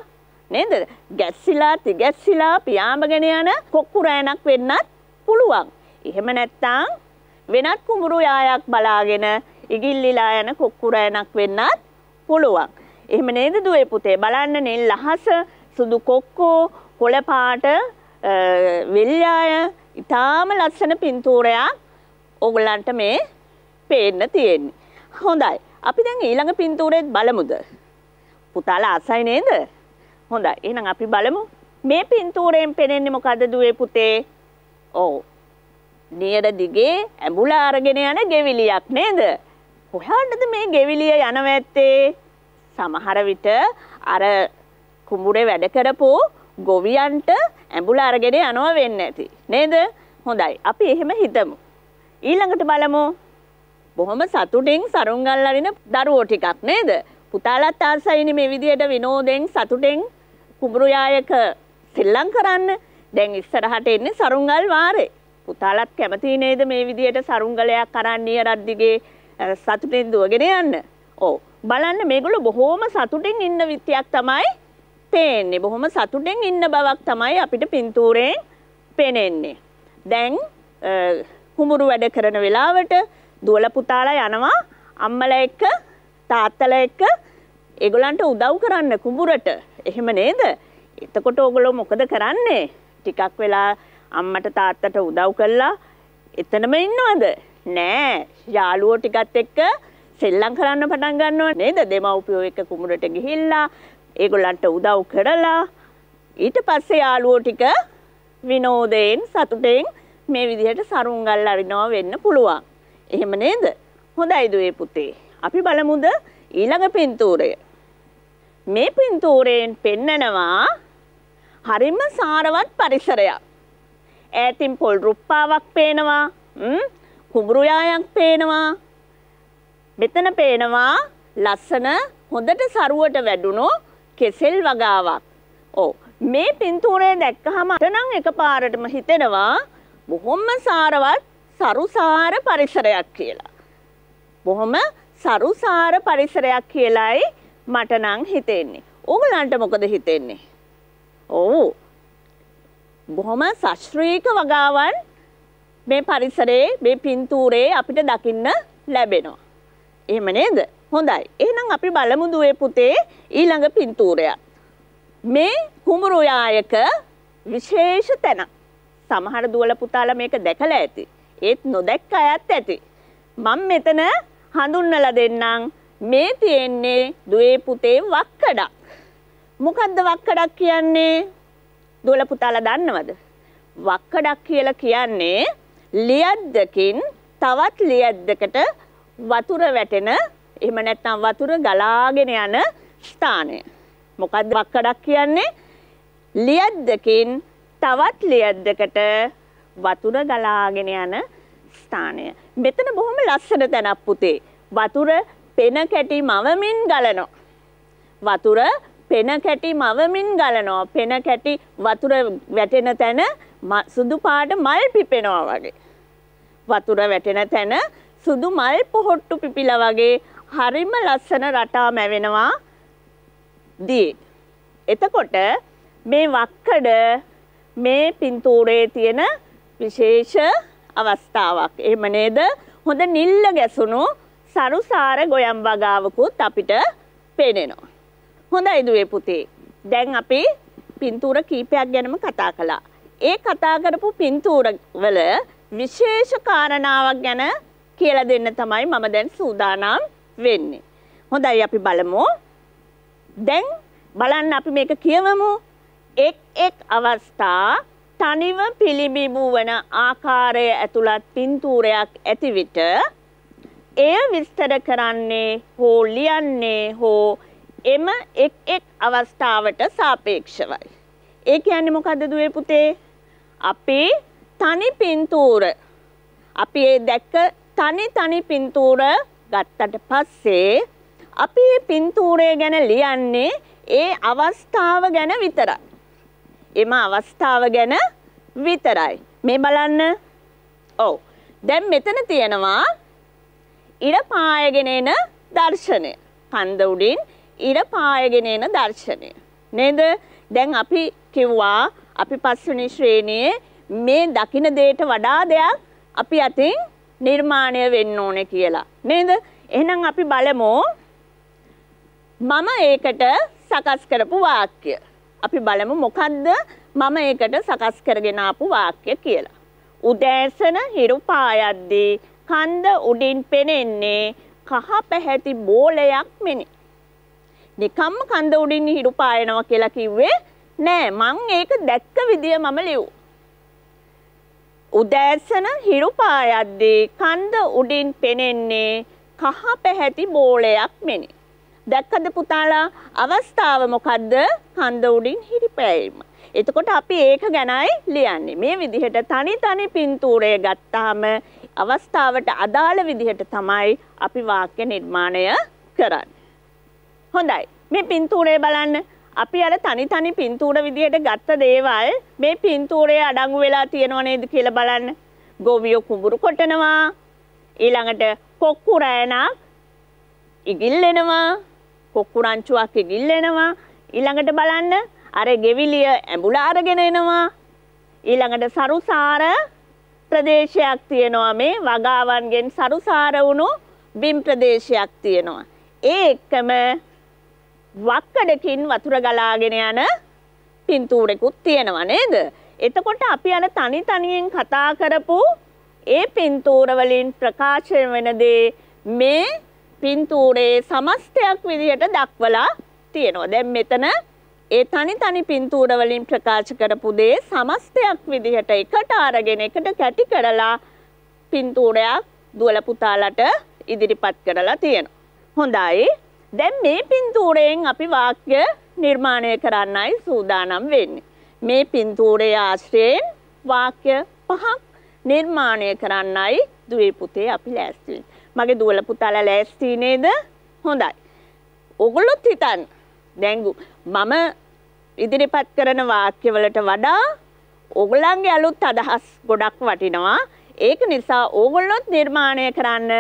නේද? ගැස්සිලා, තිගැස්සිලා පියාඹගෙන යන කොක්කු රෑනක් වෙන්නත් පුළුවන්. එහෙම නැත්නම් වෙනත් කුඹුරු යායක් බලාගෙන ඉගිල්ලිලා යන කොක්කු රෑනක් වෙන්නත් පුළුවන්. එහෙම නේද දුවේ පුතේ? බලන්න නේ ලහස සුදු කොක්කෝ කොළ පාට වෙල්යාය ඉතාම ලස්සන පින්තූරයක් ඕගලන්ට මේ පේන්න තියෙන්නේ. හොඳයි. අපි දැන් ඊළඟ පින්තූරෙත් බලමුද? පුතාලා ආසයි නේද? හොඳයි. එහෙනම් අපි බලමු. මේ පින්තූරයෙන් පෙනෙන්නේ මොකද දුවේ පුතේ? ඔව්. නියර දිගේ ඇඹුල අරගෙන යන ගෙවිලියක් නේද? කොහාටද මේ ගෙවිලිය යනවැත්තේ? සමහර විට අර කුඹුරේ වැඩ කරපු ගොවියන්ට ඇඹුල අරගෙන යනවා වෙන්නේ නැති. නේද? හොඳයි. අපි එහෙම හිතමු. ඊළඟට බලමු. බොහොම සතුටින් සරුංගල් අරින දරුවෝ ටිකක් නේද? පුතාලත් ආසයිනේ මේ විදියට විනෝදෙන් සතුටෙන් කුඹුරු යායක සෙල්ලම් කරන්න. දැන් ඉස්සරහට එන්නේ සරුංගල් වාරේ. පුතාලත් කැමති නේද මේ විදියට සරුංගලයක් අරන් නියරත් දිගේ සතුටෙන් දුවගෙන යන්න. ඔව්. බලන්න මේගොල්ලෝ බොහොම සතුටින් ඉන්න විත්‍යක් තමයි පේන්නේ. බොහොම සතුටින් ඉන්න බවක් තමයි අපිට පින්තූරයෙන් පේනෙන්නේ. දැන් කුඹුරු වැඩ කරන වෙලාවට දුවල පුතාලා යනවා අම්මලා එක්ක තාත්තලා එක්ක ඒගොල්ලන්ට උදව් කරන්න කුඹුරට. එහෙම නේද? එතකොට ඕගොල්ලෝ මොකද කරන්නේ? ටිකක් වෙලා අම්මට තාත්තට උදව් කළා එතනම ඉන්නවද? නෑ. යාළුවෝ ටිකත් එක්ක සෙල්ලම් කරන්න පටන් ගන්නව නේද? දෙමව්පියෝ එක්ක කුඹුරට ගිහිල්ලා ඒගොල්ලන්ට උදව් කරලා ඊට පස්සේ යාළුවෝ ටික විනෝදයෙන් සතුටෙන් මේ විදිහට සරුංගල් අරිනවා වෙන්න පුළුවන්. එහෙම නේද? හොඳයිද ඒ පුතේ? අපි බලමුද ඊළඟ පින්තූරය. මේ පින්තූරයෙන් පෙන්නනවා හරිම සාරවත් පරිසරයක්. ඈතින් පොල් රුප්පාවක් පේනවා, කුඹුරු යායක් පේනවා. මෙතන පේනවා ලස්සන හොඳට සරුවට වැඩුණු කෙසෙල් වගාවක්. ඔව්. මේ පින්තූරය දැක්කහම අටනම් එකපාරටම හිතෙනවා බොහොම සාරවත් සරුසාර පරිසරයක් කියලා. බොහොම සරුසාර පරිසරයක් කියලායි මට නම් හිතෙන්නේ. ඕගලන්ට මොකද හිතෙන්නේ? ඔව්. බොහොම ශාස්ත්‍රීය වගාවන් මේ පරිසරයේ මේ පින්තූරේ අපිට දකින්න ලැබෙනවා. එහෙම නේද? හොඳයි. එහෙනම් අපි බලමු දුවේ පුතේ ඊළඟ පින්තූරයක්. මේ කුඹුරු යායක විශේෂ තැන. සමහර දුවල පුතාලා මේක දැකලා ඇති. ඒත් නොදැක්ක අයත් ඇති. මම මෙතන හඳුන්වලා දෙන්නම්. මේ තියෙන්නේ දුවේ පුතේ වක්කඩක්. මොකද්ද වක්කඩක් කියන්නේ? දුවල පුතාලා දන්නවද? වක්කඩක් කියලා කියන්නේ ලියද්දකින් තවත් ලියද්දකට වතුර වැටෙන එහෙම නැත්නම් වතුර ගලාගෙන යන ස්ථානය. මොකද්ද වක්කඩක් කියන්නේ? ලියද්දකින් තවත් ලියද්දකට වතුර ගලාගෙන යන ස්ථානය. මෙතන බොහොම ලස්සන තැනක් පුතේ. වතුර පෙන කැටි මවමින් ගලනවා. වතුර පෙන කැටි මවමින් ගලනවා. පෙන කැටි වතුර වැටෙන තැන සුදු පාට මල් පිපෙනවා වගේ. වතුර වැටෙන තැන සුදු මල් පොහොට්ටු පිපිලා වගේ හරිම ලස්සන රටා මැවෙනවා දී. එතකොට මේ වක්කඩ මේ පින්තූරයේ තියෙන විශේෂ අවස්ථාවක්. එහෙම නේද? හොඳ නිල්ල ගැසුණු සරුසාර ගොයම් වගාවකුත් අපිට පේනෙනවා. හොඳයි දුවේ පුතේ. දැන් අපි පින්තූර කීපයක් ගැනම කතා කළා. ඒ කතා කරපු පින්තූරවල විශේෂ කාරණාවක් ගැන කියලා දෙන්න තමයි මම දැන් සූදානම් වෙන්නේ. හොඳයි අපි බලමු. දැන් බලන්න අපි මේක කියවමු. එක් එක් අවස්ථා තනිව පිළිබිඹු වන ආකාරය ඇතුළත් පින්තූරයක් ඇති විට එය විස්තර කරන්නේ හෝ ලියන්නේ හෝ එම එක් එක් අවස්ථාවට සාපේක්ෂවයි. ඒ කියන්නේ මොකද්ද දුවේ පුතේ? අපේ තනි පින්තූර අපි ඒ දැක්ක තනි තනි පින්තූර ගත්තට පස්සේ අපි මේ පින්තූරය ගැන ලියන්නේ ඒ අවස්ථාව ගැන විතරයි. එම අවස්ථාව ගැන විතරයි. මේ බලන්න. ඔව්. දැන් මෙතන තියෙනවා ඉර පායගෙන එන දර්ශනය. කන්ද උඩින් ඉර පායගෙන එන දර්ශනය. නේද? දැන් අපි කිව්වා අපි පස්වෙනි ශ්‍රේණියේ මේ දකින දෙයට වඩා දෙයක් අපි අතින් නිර්මාණය වෙන්න ඕනේ කියලා. නේද? එහෙනම් අපි බලමු මම ඒකට සකස් කරපු වාක්‍ය. අපි බලමු මොකද්ද මම ඒකට සකස් කරගෙන ආපු වාක්‍ය කියලා. උදෑසන හිරු පායද්දී කන්ද උඩින් පෙනෙන්නේ කහ පැහැති බෝලයක් මෙනි. නිකම්ම කන්ද උඩින් හිරු පායනවා කියලා කිව්වේ නෑ මං ඒක දැක්ක විදිය මම ලියුවා. උදෑසන හිරු පායද්දී කන්ද උඩින් පෙනෙන්නේ කහ පැහැති බෝලයක් මෙනි. දැක්කද පුතාලා අවස්ථාව මොකද්ද? කන්ද උඩින් හිරිපෑීම. එතකොට අපි ඒක ගැනයි ලියන්නේ. මේ විදිහට තනි තනි පින්තූරය ගත්තාම අවස්ථාවට අදාළ විදිහට තමයි අපි වාක්‍ය නිර්මාණය කරන්නේ. හොඳයි. මේ පින්තූරය බලන්න. අපි අර තනි තනි පින්තූර විදිහට ගත්ත දේවල් මේ පින්තූරයේ අඩංගු වෙලා තියෙනව නේද කියලා බලන්න. ගොවියෝ කුඹුරු කොටනවා. ඊළඟට කොක්කු රෑනක් ඉගිල්ලෙනවා. කොක්කුරංචුවක් ඉගිල්ලෙනවා ඊළඟට බලන්න අර ගෙවිලිය ඇඹුල අරගෙන එනවා ඊළඟට සරුසාර ප්‍රදේශයක් තියෙනවා මේ වගාවන්ගෙන් සරුසාර වුණු බිම් ප්‍රදේශයක් තියෙනවා ඒ එක්කම වක්කඩකින් වතුර ගලාගෙන යන පින්තූරෙකුත් තියෙනවා නේද එතකොට අපි අර තනි තනියෙන් කතා කරපු ඒ පින්තූරවලින් ප්‍රකාශය වෙන දේ මේ පින්තූරයේ සමස්තයක් විදිහට දක්වලා තියෙනවා. දැන් මෙතන ඒ තනි තනි පින්තූර වලින් ප්‍රකාශ කරපු දේ සමස්තයක් විදිහට එකට අරගෙන එකට කැටි කරලා පින්තූරයක් දුවල පුතාලට ඉදිරිපත් කරලා තියෙනවා. හොඳයි. දැන් මේ පින්තූරයෙන් අපි වාක්‍ය නිර්මාණය කරන්නයි සූදානම් වෙන්නේ. මේ පින්තූරයේ ආශ්‍රයෙන් වාක්‍ය පහක් නිර්මාණය කරන්නයි දුවේ පුතේ අපි ලෑස්ති වෙන්නේ. මගේ දුවල පුතාලා ලෑස්ති නේද? හොඳයි. ඔගොල්ලොත් හිතන්න. දැන්ගු මම ඉදිරිපත් කරන වාක්‍යවලට වඩා ඔගලන්ගේ අලුත් අදහස් ගොඩක් වටිනවා. ඒක නිසා ඕගොල්ලොත් නිර්මාණය කරන්න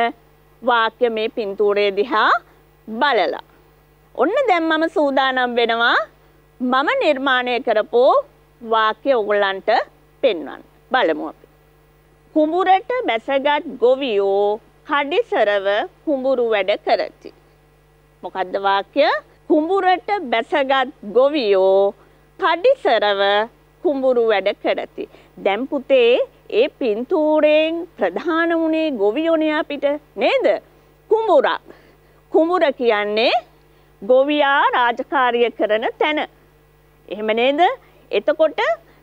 වාක්‍ය මේ පින්තූරය දිහා බලලා. ඔන්න දැන් මම සූදානම් වෙනවා මම නිර්මාණය කරපු වාක්‍ය ඕගොල්ලන්ට පෙන්වන්න. බලමු අපි. කුඹුරට බැසගත් ගොවියෝ කඩිසරව කුඹුරු වැඩ කරති. මොකද්ද වාක්‍ය? කුඹුරට බැසගත් ගොවියෝ කඩිසරව කුඹුරු වැඩ කරති. දැන් පුතේ ඒ පින්තූරයෙන් ප්‍රධාන වුණේ ගොවියෝනේ අපිට නේද? කුඹුරක්. කුඹුර කියන්නේ ගොවියා රාජකාරිය කරන තැන. එහෙම නේද? එතකොට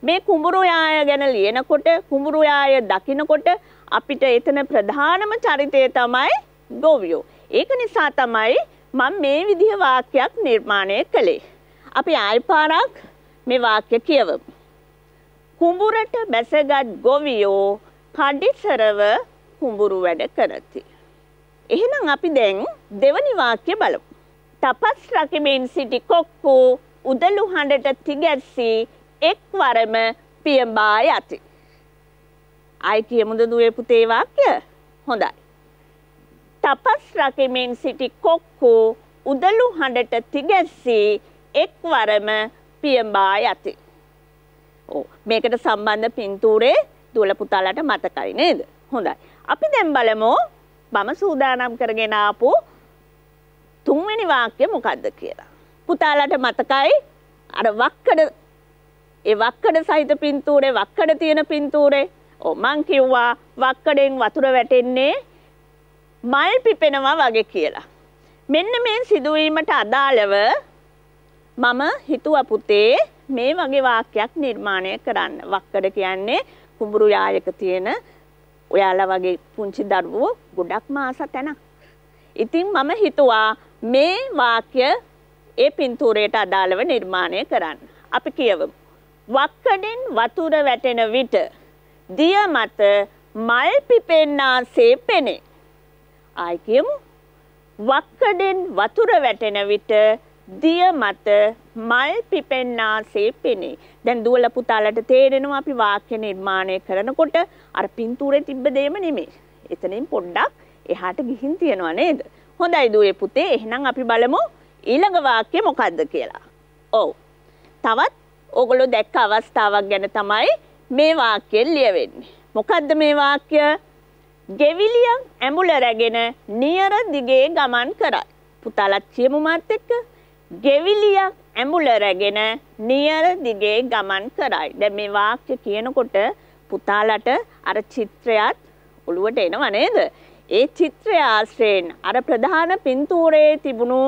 මේ කුඹුරු යාය ගැන ලියනකොට කුඹුරු යාය දකිනකොට අපිට එතන ප්‍රධානම චරිතය තමයි ගොවියෝ. ඒක නිසා තමයි මම මේ විදිහ වාක්‍යයක් නිර්මාණය කළේ. අපි ආයිපාරක් මේ වාක්‍ය කියවමු. කුඹුරට බැසගත් ගොවියෝ කඩිසරව කුඹුරු වැඩ කරති. එහෙනම් අපි දැන් දෙවනි වාක්‍ය බලමු. තපස් රකිමින් සිටි කොක්කු උදළු හඬට තිගැස්සී එක්වරම පියඹා යති. අයි කියමුද දුවේ පුතේ වාක්‍ය? හොඳයි. තපස් රකිමින් සිටි කොක්කු උදළු හඬට තිගැස්සී එක්වරම පියඹා යති. ඕ මේකට සම්බන්ධ පින්තූරේ දුවල පුතාලට මතකයි නේද? හොඳයි. අපි දැන් බලමු මම සූදානම් කරගෙන ආපු තුන්වෙනි වාක්‍ය මොකද්ද කියලා. පුතාලට මතකයි අර වක්කඩ ඒ වක්කඩ සහිත පින්තූරේ වක්කඩ තියෙන පින්තූරේ ඔව් මං කිව්වා වක්කඩෙන් වතුර වැටෙන්නේ මල් පිපෙනවා වගේ කියලා. මෙන්න මේ සිදුවීමට අදාළව මම හිතුවා පුතේ මේ වගේ වාක්‍යයක් නිර්මාණය කරන්න. වක්කඩ කියන්නේ කුඹුරු යායක තියෙන ඔයාලා වගේ පුංචි දරුවෝ ගොඩක් මාස තැනක්. ඉතින් මම හිතුවා මේ වාක්‍ය ඒ පින්තූරයට අදාළව නිර්මාණය කරන්න. අපි කියවමු. වක්කඩෙන් වතුර වැටෙන විට දිය මත මල් පිපෙන්නාසේ පෙනේ. ආයි කියමු. වක්කඩෙන් වතුර වැටෙන විට දිය මත මල් පිපෙන්නාසේ පෙනේ. දැන් දුවල පුතාලට තේරෙනවා අපි වාක්‍ය නිර්මාණය කරනකොට අර පින්තූරේ තිබ්බ දෙයම නෙමෙයි. එතනින් පොඩ්ඩක් එහාට ගිහින් තියනවා නේද? හොඳයි දුවේ පුතේ. එහෙනම් අපි බලමු ඊළඟ වාක්‍ය මොකද්ද කියලා. ඔව්. තවත් ඕගොල්ලෝ දැක්ක අවස්ථාවක් ගැන තමයි මේ වාක්‍යයෙන් ලියවෙන්නේ. මොකද්ද මේ වාක්‍ය? ගෙවිලියන් ඇඹුල රැගෙන නියර දිගේ ගමන් කරයි. පුතාලා කියමුමත් එක්ක ගෙවිලියක් ඇඹුල රැගෙන නියර දිගේ ගමන් කරයි. දැන් මේ වාක්‍ය කියනකොට පුතාලට අර චිත්‍රයත් ඔළුවට එනව නේද? ඒ චිත්‍රය ආශ්‍රයෙන් අර ප්‍රධාන පින්තූරයේ තිබුණු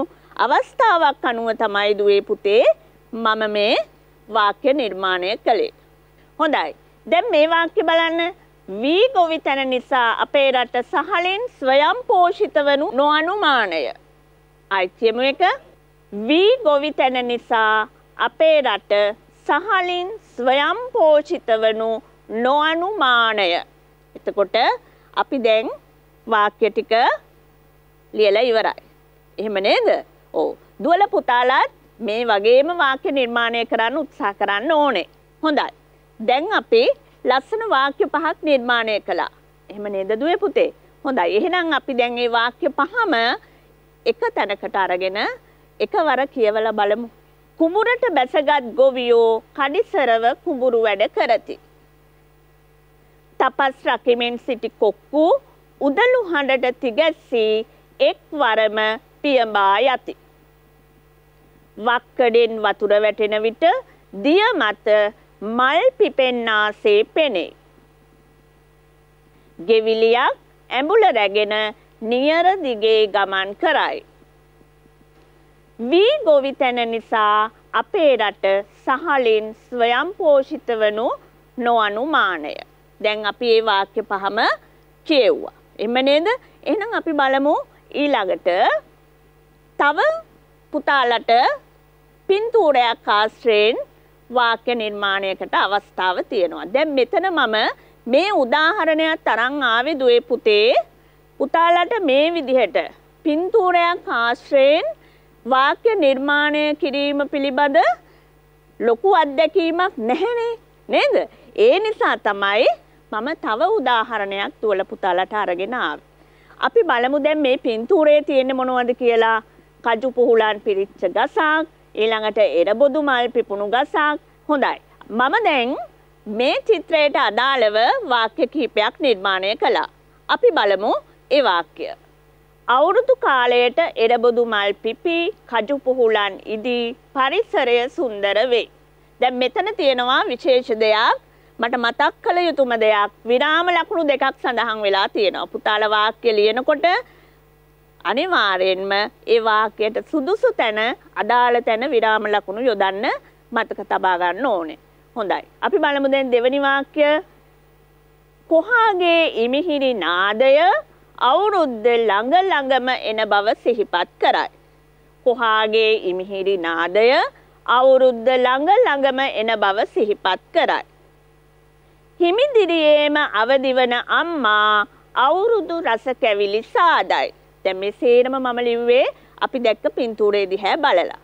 අවස්ථාවක් අනුව තමයි දුවේ පුතේ මම මේ වාක්‍ය නිර්මාණය කළේ. හොඳයි. දැන් මේ වාක්‍ය බලන්න වී ගොවිතැන නිසා අපේ රට සහලෙන් ස්වයම් පෝෂිත වනු නොඅනුමානය. අයිතියම එක වී ගොවිතැන නිසා අපේ රට සහලින් ස්වයම් පෝෂිත වනු නොඅනුමානය. එතකොට අපි දැන් වාක්‍ය ටික ලියලා ඉවරයි. එහෙම නේද? ඔව්. දුවල පුතාලාත් මේ වගේම වාක්‍ය නිර්මාණය කරන්න උත්සාහ කරන්න ඕනේ. හොඳයි. දැන් අපි ලස්සන වාක්‍ය පහක් නිර්මාණය කළා. එහෙම නේද දුවේ පුතේ? හොඳයි. එහෙනම් අපි දැන් මේ වාක්‍ය පහම එක තැනකට අරගෙන එකවර කියවලා බලමු. කුඹුරට බැසගත් ගොවියෝ කඩිසරව කුඹුරු වැඩ කරති. තපස් රකිමින් සිටි කොක්කු උදළු හඬට තිගැස්සී එක්වරම පියඹා යති. වක්කඩෙන් වතුර වැටෙන විට දිය මත මල් පිපෙන්නාසේ පෙනේ. ගෙවිලියක් ඇඹුල රැගෙන නියර දිගේ ගමන් කරයි. වී ගොවිතැන නිසා අපේ රට සහලින් ස්වයම්පෝෂිත වනු නොඅනුමානය. දැන් අපි ඒ වාක්‍ය පහම කියව්වා. එම නේද? එහෙනම් අපි බලමු ඊළඟට තව පුතාලට පින්තූරයක් ආශ්‍රයෙන් වාක්‍ය නිර්මාණයකට අවස්ථාව තියෙනවා. දැන් මෙතන මම මේ උදාහරණයක් තරම් ආවේ දුවේ පුතේ පුතාලට මේ විදිහට පින්තූරයක් ආශ්‍රයෙන් වාක්‍ය නිර්මාණය කිරීම පිළිබඳ ලොකු අත්දැකීමක් නැහැනේ නේද? ඒ නිසා තමයි මම තව උදාහරණයක් දුවල පුතාලට අරගෙන ආවේ. අපි බලමු දැන් මේ පින්තූරයේ තියෙන්නේ මොනවද කියලා. කජු පුහුලන් පිරිච්ච ගසක්, ඊළඟට එරබොදු මල් පිපුණු ගසක් හොඳයි. මම දැන් මේ චිත්‍රයට අදාළව වාක්‍ය කිහිපයක් නිර්මාණය කළා. අපි බලමු ඒ වාක්‍ය. අවුරුදු කාලයට එරබොදු මල් පිපි, කජු පුහුලන් ඉදී පරිසරය සුන්දර වේ. දැන් මෙතන තියෙනවා විශේෂ දෙයක්. මට මතක් කළ යුතුම දෙයක් විරාම ලකුණු දෙකක් සඳහන් වෙලා තියෙනවා. පුතාල වාක්‍ය ලියනකොට අනිවාර්යෙන්ම ඒ වාක්‍යයට සුදුසු තැන අදාළ තැන විරාම ලකුණු යොදන්න මතක තබා ගන්න ඕනේ. හොඳයි. අපි බලමු දැන් දෙවෙනි වාක්‍ය කොහාගේ ඉමිහිරි නාදය අවුරුද්ද ළඟ ළඟම එන බව සිහිපත් කරයි. කොහාගේ ඉමිහිරි නාදය අවුරුද්ද ළඟ ළඟම එන බව සිහිපත් කරයි. හිමිදිරියේම අවදිවන අම්මා අවුරුදු රස කැවිලි සාදයි. දැන් මේ සේරම මම ලිව්වේ අපි දැක්ක පින්තූරේ දිහා බලලා.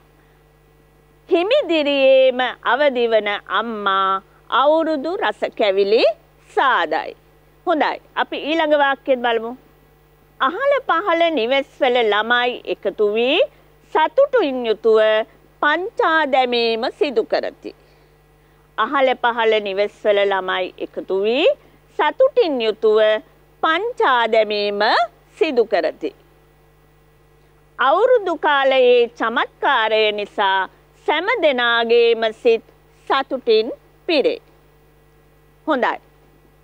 හිමිදිරියේම අවදිවන අම්මා අවුරුදු රස කැවිලි සාදයි. හොඳයි. අපි ඊළඟ වාක්‍යයත් බලමු. අහල පහල නිවෙස්වල ළමයි එකතු වී සතුටින් යුතුව පංචා දැමීම සිදු කරති. අහල පහල නිවෙස්වල ළමයි එකතු වී සතුටින් යුතුව පංචා දැමීම සිදු කරති. අවුරුදු කාලයේ චමත්කාරය නිසා සෑම දෙනාගේම සිත් සතුටින් පිරේ. හොඳයි.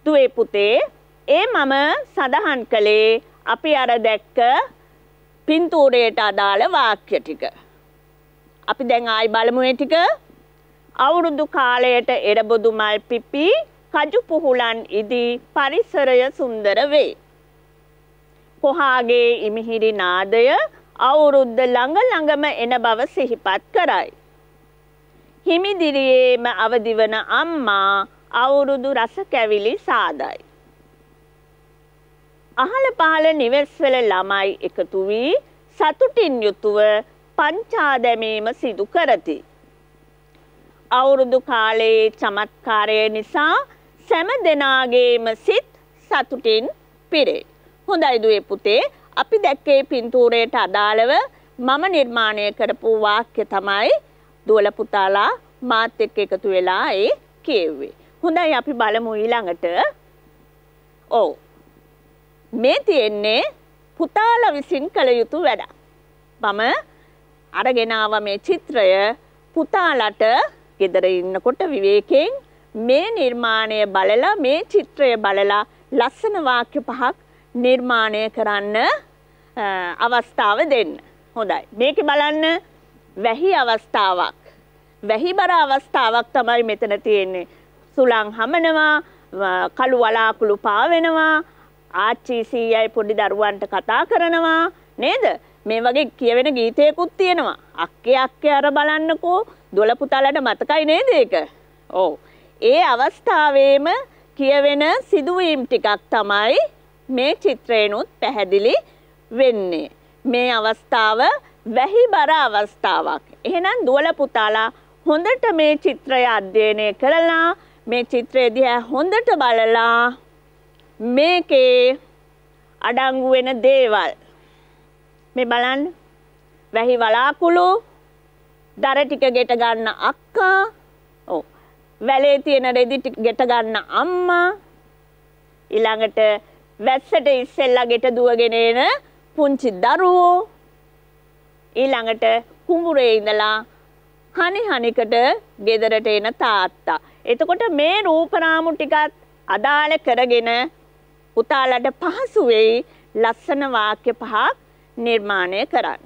දුවේ පුතේ, ඒ මම සඳහන් කළේ අපි අර දැක්ක පින්තූරයට අදාළ වාක්‍ය ටික. අපි දැන් ආයි බලමු ඒ ටික. අවුරුදු කාලයට එරබොදු මල් පිපි කජු පුහුලන් ඉදි පරිසරය සුන්දර වේ. කොහාගේ ඉමිහිරි නාදය අවුරුද්ද ළඟ ළඟම එන බව සිහිපත් කරයි. හිමිදිරියේම අවදිවන අම්මා අවුරුදු රස කැවිලි සාදයි. අහල පහල නිවෙස්වල ළමයි එකතු වී සතුටින් යුතුව පංචාදැමීම සිදු කරති. අවුරුදු කාලයේ චමත්කාරය නිසා සැම දෙනාගේම සිත් සතුටින් පිරේ. හොඳයි දුවේ පුතේ අපි දැක්කේ පින්තූරයට අදාළව මම නිර්මාණය කරපු වාක්‍ය තමයි දුවල පුතාලා මාත් එක්ක එකතු වෙලා ඒ කියෙව්වේ. හොඳයි අපි බලමු ඊළඟට. ඔව්. මේ තියෙන්නේ පුතාලා විසින් කළ යුතු වැඩ. මම අරගෙන ආව මේ චිත්‍රය පුතාලට ගෙදර ඉන්නකොට විවේකයෙන් මේ නිර්මාණය බලලා මේ චිත්‍රය බලලා ලස්සන වාක්‍ය පහක් නිර්මාණය කරන්න අවස්ථාව දෙන්න. හොඳයි. මේක බලන්න වැහි අවස්ථාවක්. වැහි බර අවස්ථාවක් තමයි මෙතන තියෙන්නේ. සුළං හමනවා, කළු වලාකුළු පාවෙනවා, ආච්චි සීයයි පොඩි දරුවන්ට කතා කරනවා නේද? මේ වගේ කියවෙන ගීතයකුත් තියෙනවා. අක්කේ අක්කේ අර බලන්නකෝ දොළපුතලට මතකයි නේද ඒක? ඔව්. ඒ අවස්ථාවේම කියවෙන සිදුවීම් ටිකක් තමයි මේ චිත්‍රයනුත් පැහැදිලි වෙන්නේ. මේ අවස්ථාව වැහි බර අවස්ථාවක්. එහෙනම් දුවල පුතාලා හොඳට මේ චිත්‍රය අධ්‍යයනය කරලා මේ චිත්‍රය දිහා හොඳට බලලා මේකේ අඩංගු වෙන දේවල් මේ බලන්න වැහි වලාකුළු දර ටික ගෙට ගන්න අක්කා ඔව් වැලේ තියෙන රෙදි ටික ගෙට ගන්න අම්මා ඊළඟට වැස්සට ඉස්සෙල්ලා ගෙට දුවගෙන එන පුංචි දරුවෝ ඊළඟට කුඹුරේ ඉඳලා හනි හනිකට ගෙදරට එන තාත්තා. එතකොට මේ රූපරාමු ටිකත් අදාළ කරගෙන උතාලට පහසු වෙයි ලස්සන වාක්‍ය පහක් නිර්මාණය කරන්න.